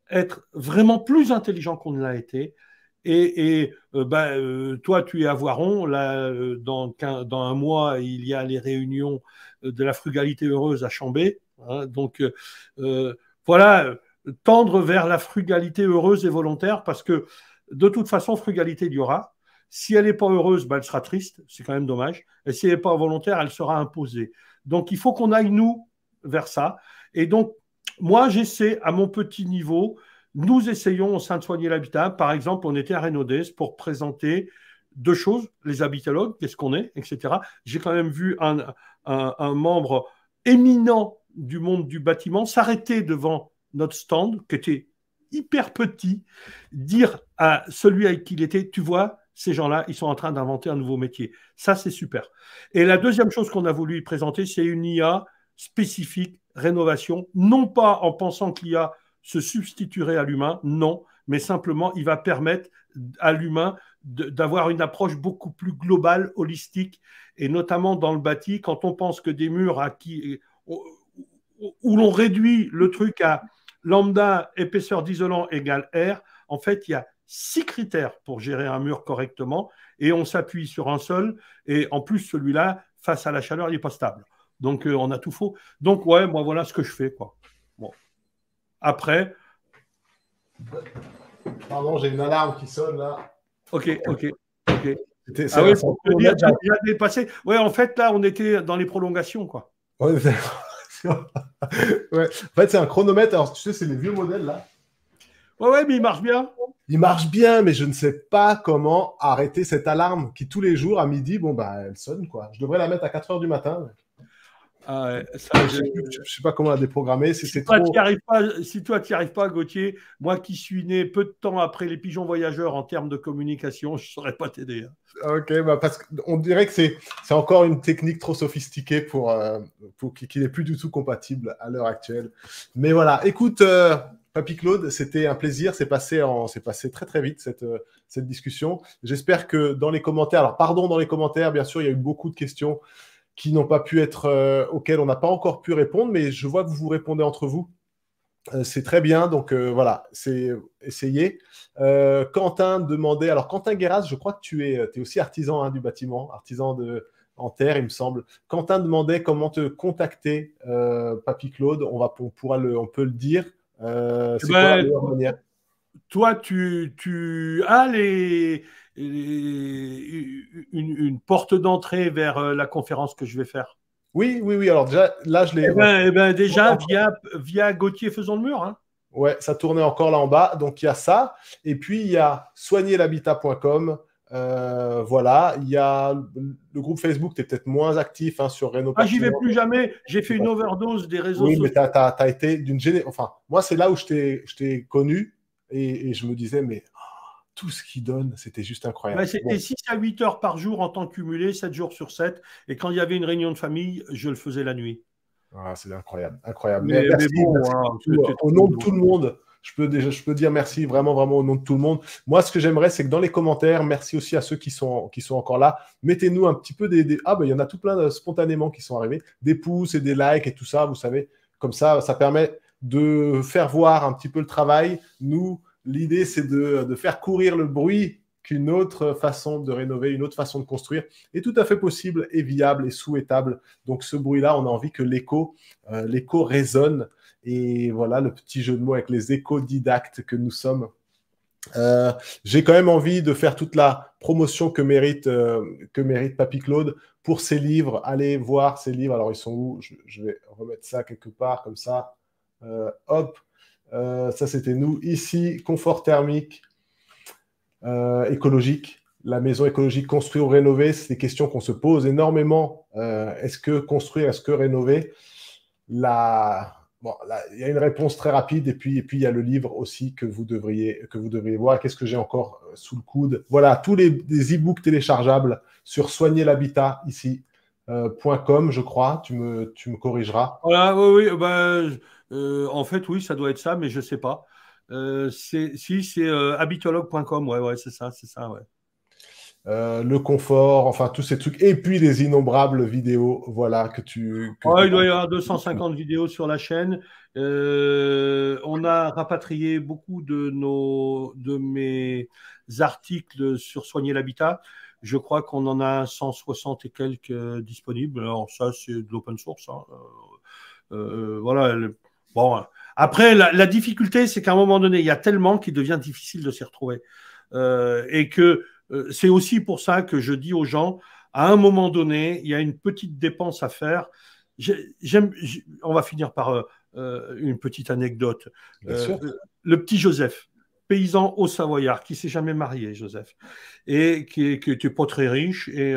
être vraiment plus intelligent qu'on ne l'a été, et, euh, ben, euh, toi, tu es à Voiron. Euh, dans, dans, un mois, il y a les réunions de la frugalité heureuse à Chambé. Hein. donc, voilà, tendre vers la frugalité heureuse et volontaire, parce que de toute façon, frugalité, il y aura. Si elle n'est pas heureuse, ben, elle sera triste, c'est quand même dommage. Et si elle n'est pas volontaire, elle sera imposée. Donc il faut qu'on aille, nous, vers ça. Et donc, moi, j'essaie, à mon petit niveau, nous essayons au sein de Soigner l'Habitat. Par exemple, on était à Renaudès pour présenter deux choses, les habitologues, qu'est-ce qu'on est, etc. J'ai quand même vu un, membre éminent du monde du bâtiment s'arrêter devant notre stand, qui était hyper petit, dire à celui avec qui il était, tu vois, ces gens-là, ils sont en train d'inventer un nouveau métier. Ça, c'est super. Et la deuxième chose qu'on a voulu présenter, c'est une IA spécifique rénovation, non pas en pensant qu'il y a se substituerait à l'humain, non, mais simplement il va permettre à l'humain d'avoir une approche beaucoup plus globale, holistique, et notamment dans le bâti, quand on pense que des murs à qui, où l'on réduit le truc à lambda, épaisseur d'isolant égale R, en fait, il y a six critères pour gérer un mur correctement, et on s'appuie sur un seul, et en plus, celui-là, face à la chaleur, il n'est pas stable. Donc, euh, on a tout faux. Donc, ouais, moi, voilà ce que je fais, quoi après. Pardon, j'ai une alarme qui sonne là. Ok, ok, ok. Ah oui, dire, déjà... dépassé. Ouais, en fait, là, on était dans les prolongations, quoi. Ouais, En fait, c'est un chronomètre. Alors, tu sais, c'est les vieux modèles, là. Ouais, ouais, mais il marche bien. Il marche bien, mais je ne sais pas comment arrêter cette alarme qui, tous les jours, à midi, bon, bah, elle sonne, quoi. Je devrais la mettre à 4 heures du matin. Ah euh, je ne sais pas comment la déprogrammer. Si, toi, tu n'y arrives pas, Gauthier, moi qui suis né peu de temps après les pigeons voyageurs en termes de communication, je ne saurais pas t'aider. Hein. Ok, bah, parce qu'on dirait que c'est encore une technique trop sophistiquée pour, euh, qui, n'est plus du tout compatible à l'heure actuelle. Mais voilà, écoute, euh, Papy Claude, c'était un plaisir. C'est passé, très très vite cette, cette discussion. J'espère que dans les commentaires, alors pardon dans les commentaires, bien sûr, il y a eu beaucoup de questions qui n'ont pas pu être, euh, auxquels on n'a pas encore pu répondre, mais je vois que vous vous répondez entre vous. Euh, c'est très bien, donc euh, voilà, c'est essayez. Quentin demandait, alors Quentin Guéras, je crois que tu es, es aussi artisan hein, du bâtiment, artisan de, en terre, il me semble. Quentin demandait comment te contacter, Papy Claude, on, va, pourra le, on peut le dire. c'est eh ben, quoi la meilleure manière toi, tu, as une, porte d'entrée vers euh, la conférence que je vais faire Oui, oui, oui. Alors déjà, là, je l'ai. Eh ben, eh ben, déjà, via, Gauthier Faisons le Mur. Oui, hein. Ouais, ça tournait encore là en bas. Donc, il y a ça. Et puis, il y a soignerlhabitat.com. Euh, voilà, il y a le groupe Facebook, tu es peut-être moins actif hein, sur Renault. Ah, j'y vais plus jamais, j'ai fait une overdose des réseaux sociaux. Oui, mais tu as, été d'une géné... Enfin, moi, c'est là où je t'ai connu et, je me disais, mais oh, tout ce qu'il donne, c'était juste incroyable. Bah, c'était 6 à 8 heures par jour en temps cumulé, 7 jours sur 7. Et quand il y avait une réunion de famille, je le faisais la nuit. Ah, c'est incroyable, incroyable. merci, hein, au nom de tout le monde, je peux je peux dire merci vraiment, vraiment au nom de tout le monde. Moi, ce que j'aimerais, c'est que dans les commentaires, merci aussi à ceux qui sont, qui sont encore là. Mettez-nous un petit peu des, ah ben il y en a tout plein euh, spontanément qui sont arrivés, des pouces et des likes et tout ça, vous savez. Comme ça, ça permet de faire voir un petit peu le travail. Nous, l'idée, c'est de, de faire courir le bruit qu'une autre façon de rénover, une autre façon de construire est tout à fait possible et viable et souhaitable. Donc ce bruit-là, on a envie que l'écho, euh, l'écho résonne. Et voilà le petit jeu de mots avec les échos didactes que nous sommes. Euh, j'ai quand même envie de faire toute la promotion que mérite, euh, que mérite Papy Claude pour ses livres. Allez voir ses livres. Alors, ils sont où je vais remettre ça quelque part comme ça. Euh, hop, euh, ça c'était nous. Ici, confort thermique, euh, écologique la maison écologique construire ou rénover, c'est des questions qu'on se pose énormément. est-ce que construire, est-ce que rénover la... Bon, Il y a une réponse très rapide et puis, puis il y a le livre aussi que vous devriez, que vous devriez voir. Qu'est-ce que j'ai encore sous le coude Voilà, tous les, e-books téléchargeables sur soigner l'habitat ici. .com, je crois, tu me, corrigeras. Voilà, oui, oui, bah, euh, en fait, oui, ça doit être ça, mais je ne sais pas. Euh, si, c'est euh, habitologue.com, ouais, ouais, c'est ça, c'est ça, ouais. le confort, enfin tous ces trucs, et puis les innombrables vidéos, voilà que tu. il doit y avoir 250 vidéos sur la chaîne. on a rapatrié beaucoup de nos, de mes articles sur soigner l'habitat. Je crois qu'on en a 160 et quelques disponibles. Alors ça, c'est de l'open source. Hein. voilà, Bon, après, la, difficulté, c'est qu'à un moment donné, il y a tellement qu'il devient difficile de s'y retrouver. Euh, et que euh, c'est aussi pour ça que je dis aux gens, à un moment donné, il y a une petite dépense à faire. J'aime, on va finir par euh, une petite anecdote. le petit Joseph, paysan au savoyard, qui s'est jamais marié, Joseph, et qui, qui était pas très riche, et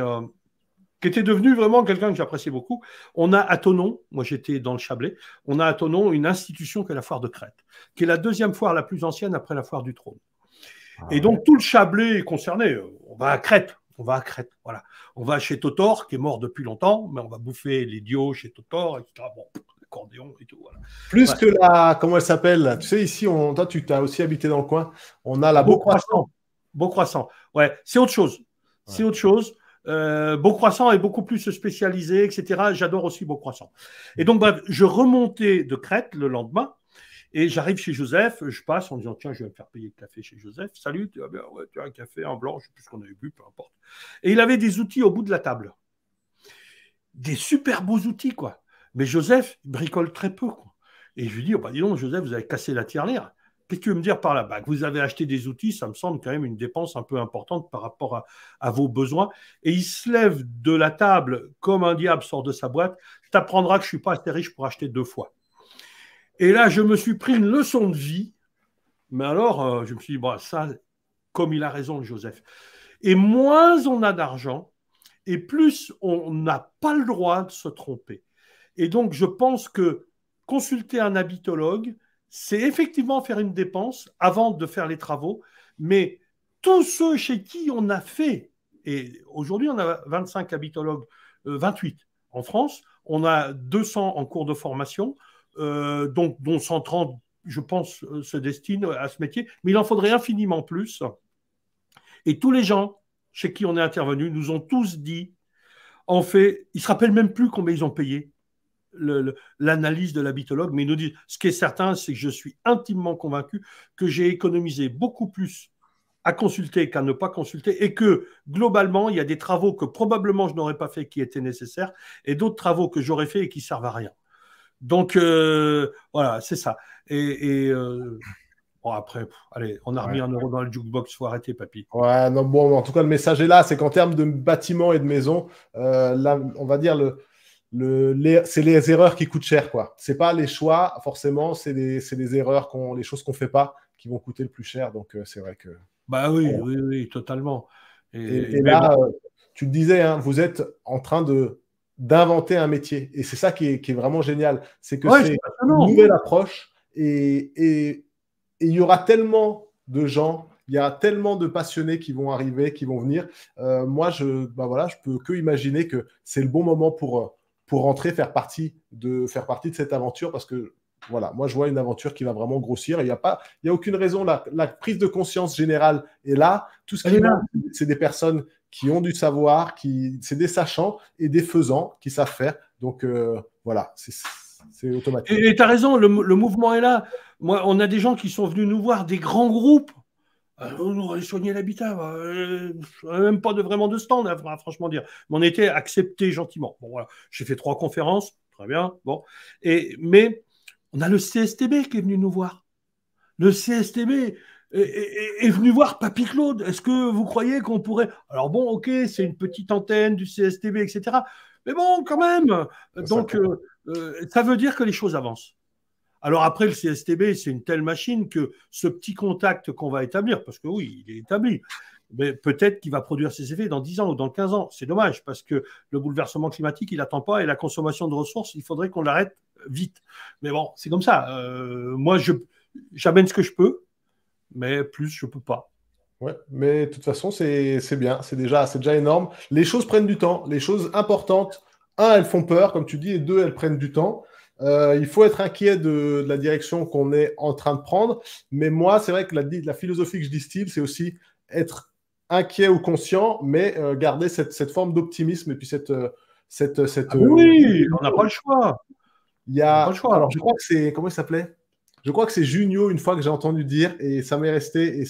qui était devenu vraiment quelqu'un que j'appréciais beaucoup. On a à Tonon, moi j'étais dans le Chablais, on a à Tonon une institution qui est la foire de Crète, qui est la deuxième foire la plus ancienne après la foire du trône. Ah et donc tout le Chablais est concerné. On va à Crète, on va à Crète, voilà. On va chez Totor, qui est mort depuis longtemps, mais on va bouffer les dios chez Totor, etc. Bon, l'accordéon et tout, voilà. Plus que la, comment elle s'appelle Tu sais, ici, on, toi, tu t'as aussi habité dans le coin. On a la Beau Croissant. Beau Croissant, ouais, c'est autre chose. C'est autre chose. Euh, Beau Croissant est beaucoup plus spécialisé, etc. J'adore aussi Beau Croissant. Et donc, bref, je remontais de Crète le lendemain et j'arrive chez Joseph. Je passe en disant Tiens, je vais me faire payer le café chez Joseph. Salut, tu as, un café, en blanc, je sais plus ce qu'on avait bu, peu importe. Et il avait des outils au bout de la table. Des super beaux outils, quoi. Mais Joseph bricole très peu, quoi. Et je lui dis oh, bah, Dis donc, Joseph, vous avez cassé la tirelire quest tu veux me dire par là bas Que vous avez acheté des outils, ça me semble quand même une dépense un peu importante par rapport à, vos besoins. Et il se lève de la table comme un diable sort de sa boîte. Tu apprendras que je ne suis pas assez riche pour acheter deux fois. Et là, je me suis pris une leçon de vie. Mais alors, euh, je me suis dit, bah, ça, comme il a raison, Joseph. Et moins on a d'argent, et plus on n'a pas le droit de se tromper. Et donc, je pense que consulter un habitologue, c'est effectivement faire une dépense avant de faire les travaux, mais tous ceux chez qui on a fait, et aujourd'hui on a 25 habitologues, 28 euh, en France, on a 200 en cours de formation, euh, donc, dont 130, je pense, euh, se destinent à ce métier, mais il en faudrait infiniment plus. Et tous les gens chez qui on est intervenu nous ont tous dit, en fait, ils ne se rappellent même plus combien ils ont payé l'analyse de l'habitologue, mais il nous dit ce qui est certain, c'est que je suis intimement convaincu que j'ai économisé beaucoup plus à consulter qu'à ne pas consulter, et que globalement, il y a des travaux que probablement je n'aurais pas fait qui étaient nécessaires, et d'autres travaux que j'aurais fait et qui servent à rien. Donc euh, voilà, c'est ça. Et, euh, après, allez, on a remis un euro dans le jukebox, faut arrêter, papy. non, bon, en tout cas, le message est là, c'est qu'en termes de bâtiments et de maisons, euh, on va dire le le, c'est les erreurs qui coûtent cher, quoi. C'est pas les choix, forcément, c'est les, c'est les erreurs, qu'on, les choses qu'on fait pas qui vont coûter le plus cher. Donc, euh, c'est vrai que. Bah oui, oui, oui, totalement. Et, là, euh, tu le disais, hein, vous êtes en train de d'inventer un métier. Et c'est ça qui est, qui est vraiment génial. C'est que c'est une nouvelle approche et il et, il y aura tellement de gens il y a tellement de passionnés qui vont arriver, qui vont venir. Euh, moi, je, bah voilà, je peux que imaginer que c'est le bon moment pour, pour rentrer, faire partie de, faire partie de cette aventure parce que voilà, moi je vois une aventure qui va vraiment grossir. Il n'y a pas, il y a aucune raison. La, prise de conscience générale est là. Tout ce qui est là, c'est des personnes qui ont du savoir, qui, c'est des sachants et des faisants qui savent faire. Donc euh, voilà, c'est automatique. Et tu as raison, le, le, mouvement est là. Moi, on a des gens qui sont venus nous voir, des grands groupes ah, oh, on aurait soigné l'habitat. Bah, euh, même pas de, vraiment de stand, hein, franchement dire. Mais on était accepté gentiment. voilà. J'ai fait trois conférences. Très bien. Bon. Et, mais on a le CSTB qui est venu nous voir. Le CSTB, est, venu voir Papy Claude. Est-ce que vous croyez qu'on pourrait. Alors bon, ok, c'est une petite antenne du CSTB, etc. Mais bon, quand même. Donc, euh, euh, ça veut dire que les choses avancent. Alors après, le CSTB, c'est une telle machine que ce petit contact qu'on va établir, parce que oui, il est établi, mais peut-être qu'il va produire ses effets dans 10 ans ou dans 15 ans. C'est dommage, parce que le bouleversement climatique, il n'attend pas, et la consommation de ressources, il faudrait qu'on l'arrête vite. Mais bon, c'est comme ça. Euh, moi, j'amène ce que je peux, mais plus, je ne peux pas. Ouais, mais de toute façon, c'est bien, c'est déjà, déjà énorme. Les choses prennent du temps, les choses importantes, un, elles font peur, comme tu dis, et deux, elles prennent du temps. Euh, il faut être inquiet de, la direction qu'on est en train de prendre. Mais moi, c'est vrai que la, la, philosophie que je distille, c'est aussi être inquiet ou conscient, mais euh, garder cette, forme d'optimisme et puis cette. Euh, cette, cette ah oui, on n'a pas le choix. Il y a, pas le choix. Alors, je crois que c'est. Comment il s'appelait Je crois que c'est Junio, une fois que j'ai entendu dire, et ça m'est resté,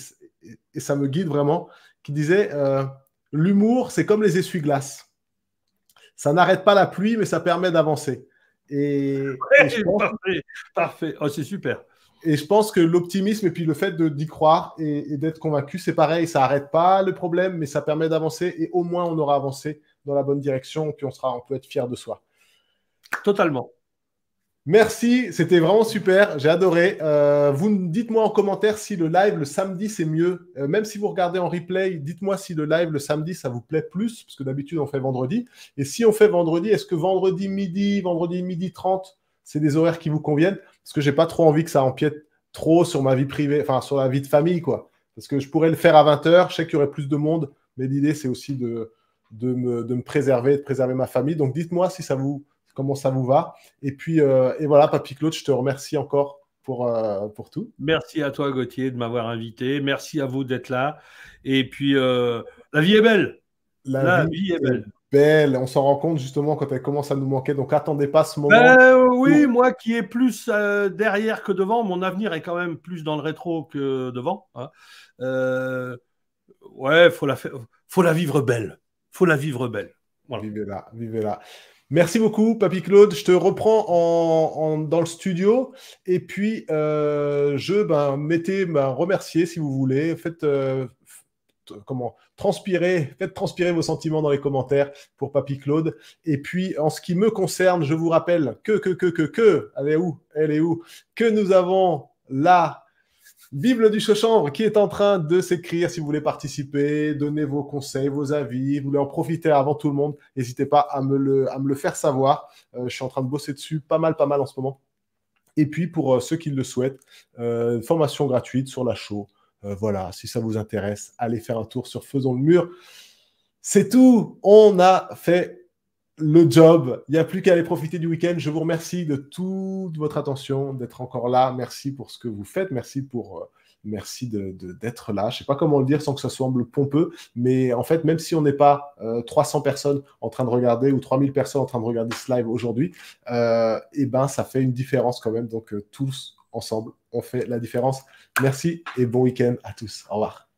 et, ça me guide vraiment, qui disait L'humour, c'est comme les essuie-glaces. Ça n'arrête pas la pluie, mais ça permet d'avancer. Et, pense... parfait, Oh, c'est super. Et je pense que l'optimisme et puis le fait d'y croire et, d'être convaincu, c'est pareil, ça n'arrête pas le problème, mais ça permet d'avancer et au moins on aura avancé dans la bonne direction, puis on sera, on peut être fier de soi. Totalement. Merci, c'était vraiment super, j'ai adoré. Euh, vous dites-moi en commentaire si le live le samedi c'est mieux. Euh, même si vous regardez en replay, dites-moi si le live le samedi ça vous plaît plus, parce que d'habitude on fait vendredi. Et si on fait vendredi, est-ce que vendredi midi, vendredi midi 30, c'est des horaires qui vous conviennent Parce que j'ai pas trop envie que ça empiète trop sur ma vie privée, enfin sur la vie de famille, quoi. Parce que je pourrais le faire à 20h, je sais qu'il y aurait plus de monde, mais l'idée c'est aussi de, de me préserver, de préserver ma famille. Donc dites-moi si ça vous comment ça vous va. Et puis, euh, et voilà, Papy Claude, je te remercie encore pour, euh, pour, tout. Merci à toi, Gauthier, de m'avoir invité. Merci à vous d'être là. Et puis, euh, la vie est belle. La, vie, est belle. Belle. On s'en rend compte justement quand elle commence à nous manquer. Donc, attendez pas ce moment. Ben oui, moi qui est plus derrière que devant, mon avenir est quand même plus dans le rétro que devant. Hein. ouais, faut la, faut la vivre belle. Faut la vivre belle. Vivez-la, vivez-la. Merci beaucoup, Papy Claude. Je te reprends en, dans le studio. Et puis, euh, je ben, mettez, ben, remercier si vous voulez. Faites, euh, comment, transpirer, faites transpirer vos sentiments dans les commentaires pour Papy Claude. Et puis, en ce qui me concerne, je vous rappelle que, que, que, que, que, elle est où Elle est où Que nous avons là Bible du Chauchambre qui est en train de s'écrire. Si vous voulez participer, donner vos conseils, vos avis, vous voulez en profiter avant tout le monde, n'hésitez pas à me le, à me le faire savoir. Euh, je suis en train de bosser dessus pas mal, pas mal en ce moment. Et puis pour euh, ceux qui le souhaitent, euh, formation gratuite sur la show. Euh, voilà, si ça vous intéresse, allez faire un tour sur Faisons le mur. C'est tout. On a fait le job. Il n'y a plus qu'à aller profiter du week-end. Je vous remercie de toute votre attention, d'être encore là. Merci pour ce que vous faites. Merci pour. Euh, merci d'être de, là. Je ne sais pas comment le dire sans que ça semble pompeux, mais en fait, même si on n'est pas 300 euh, personnes en train de regarder ou 3000 personnes en train de regarder ce live aujourd'hui, euh, eh ben, ça fait une différence quand même. Donc, tous ensemble, on fait la différence. Merci et bon week-end à tous. Au revoir.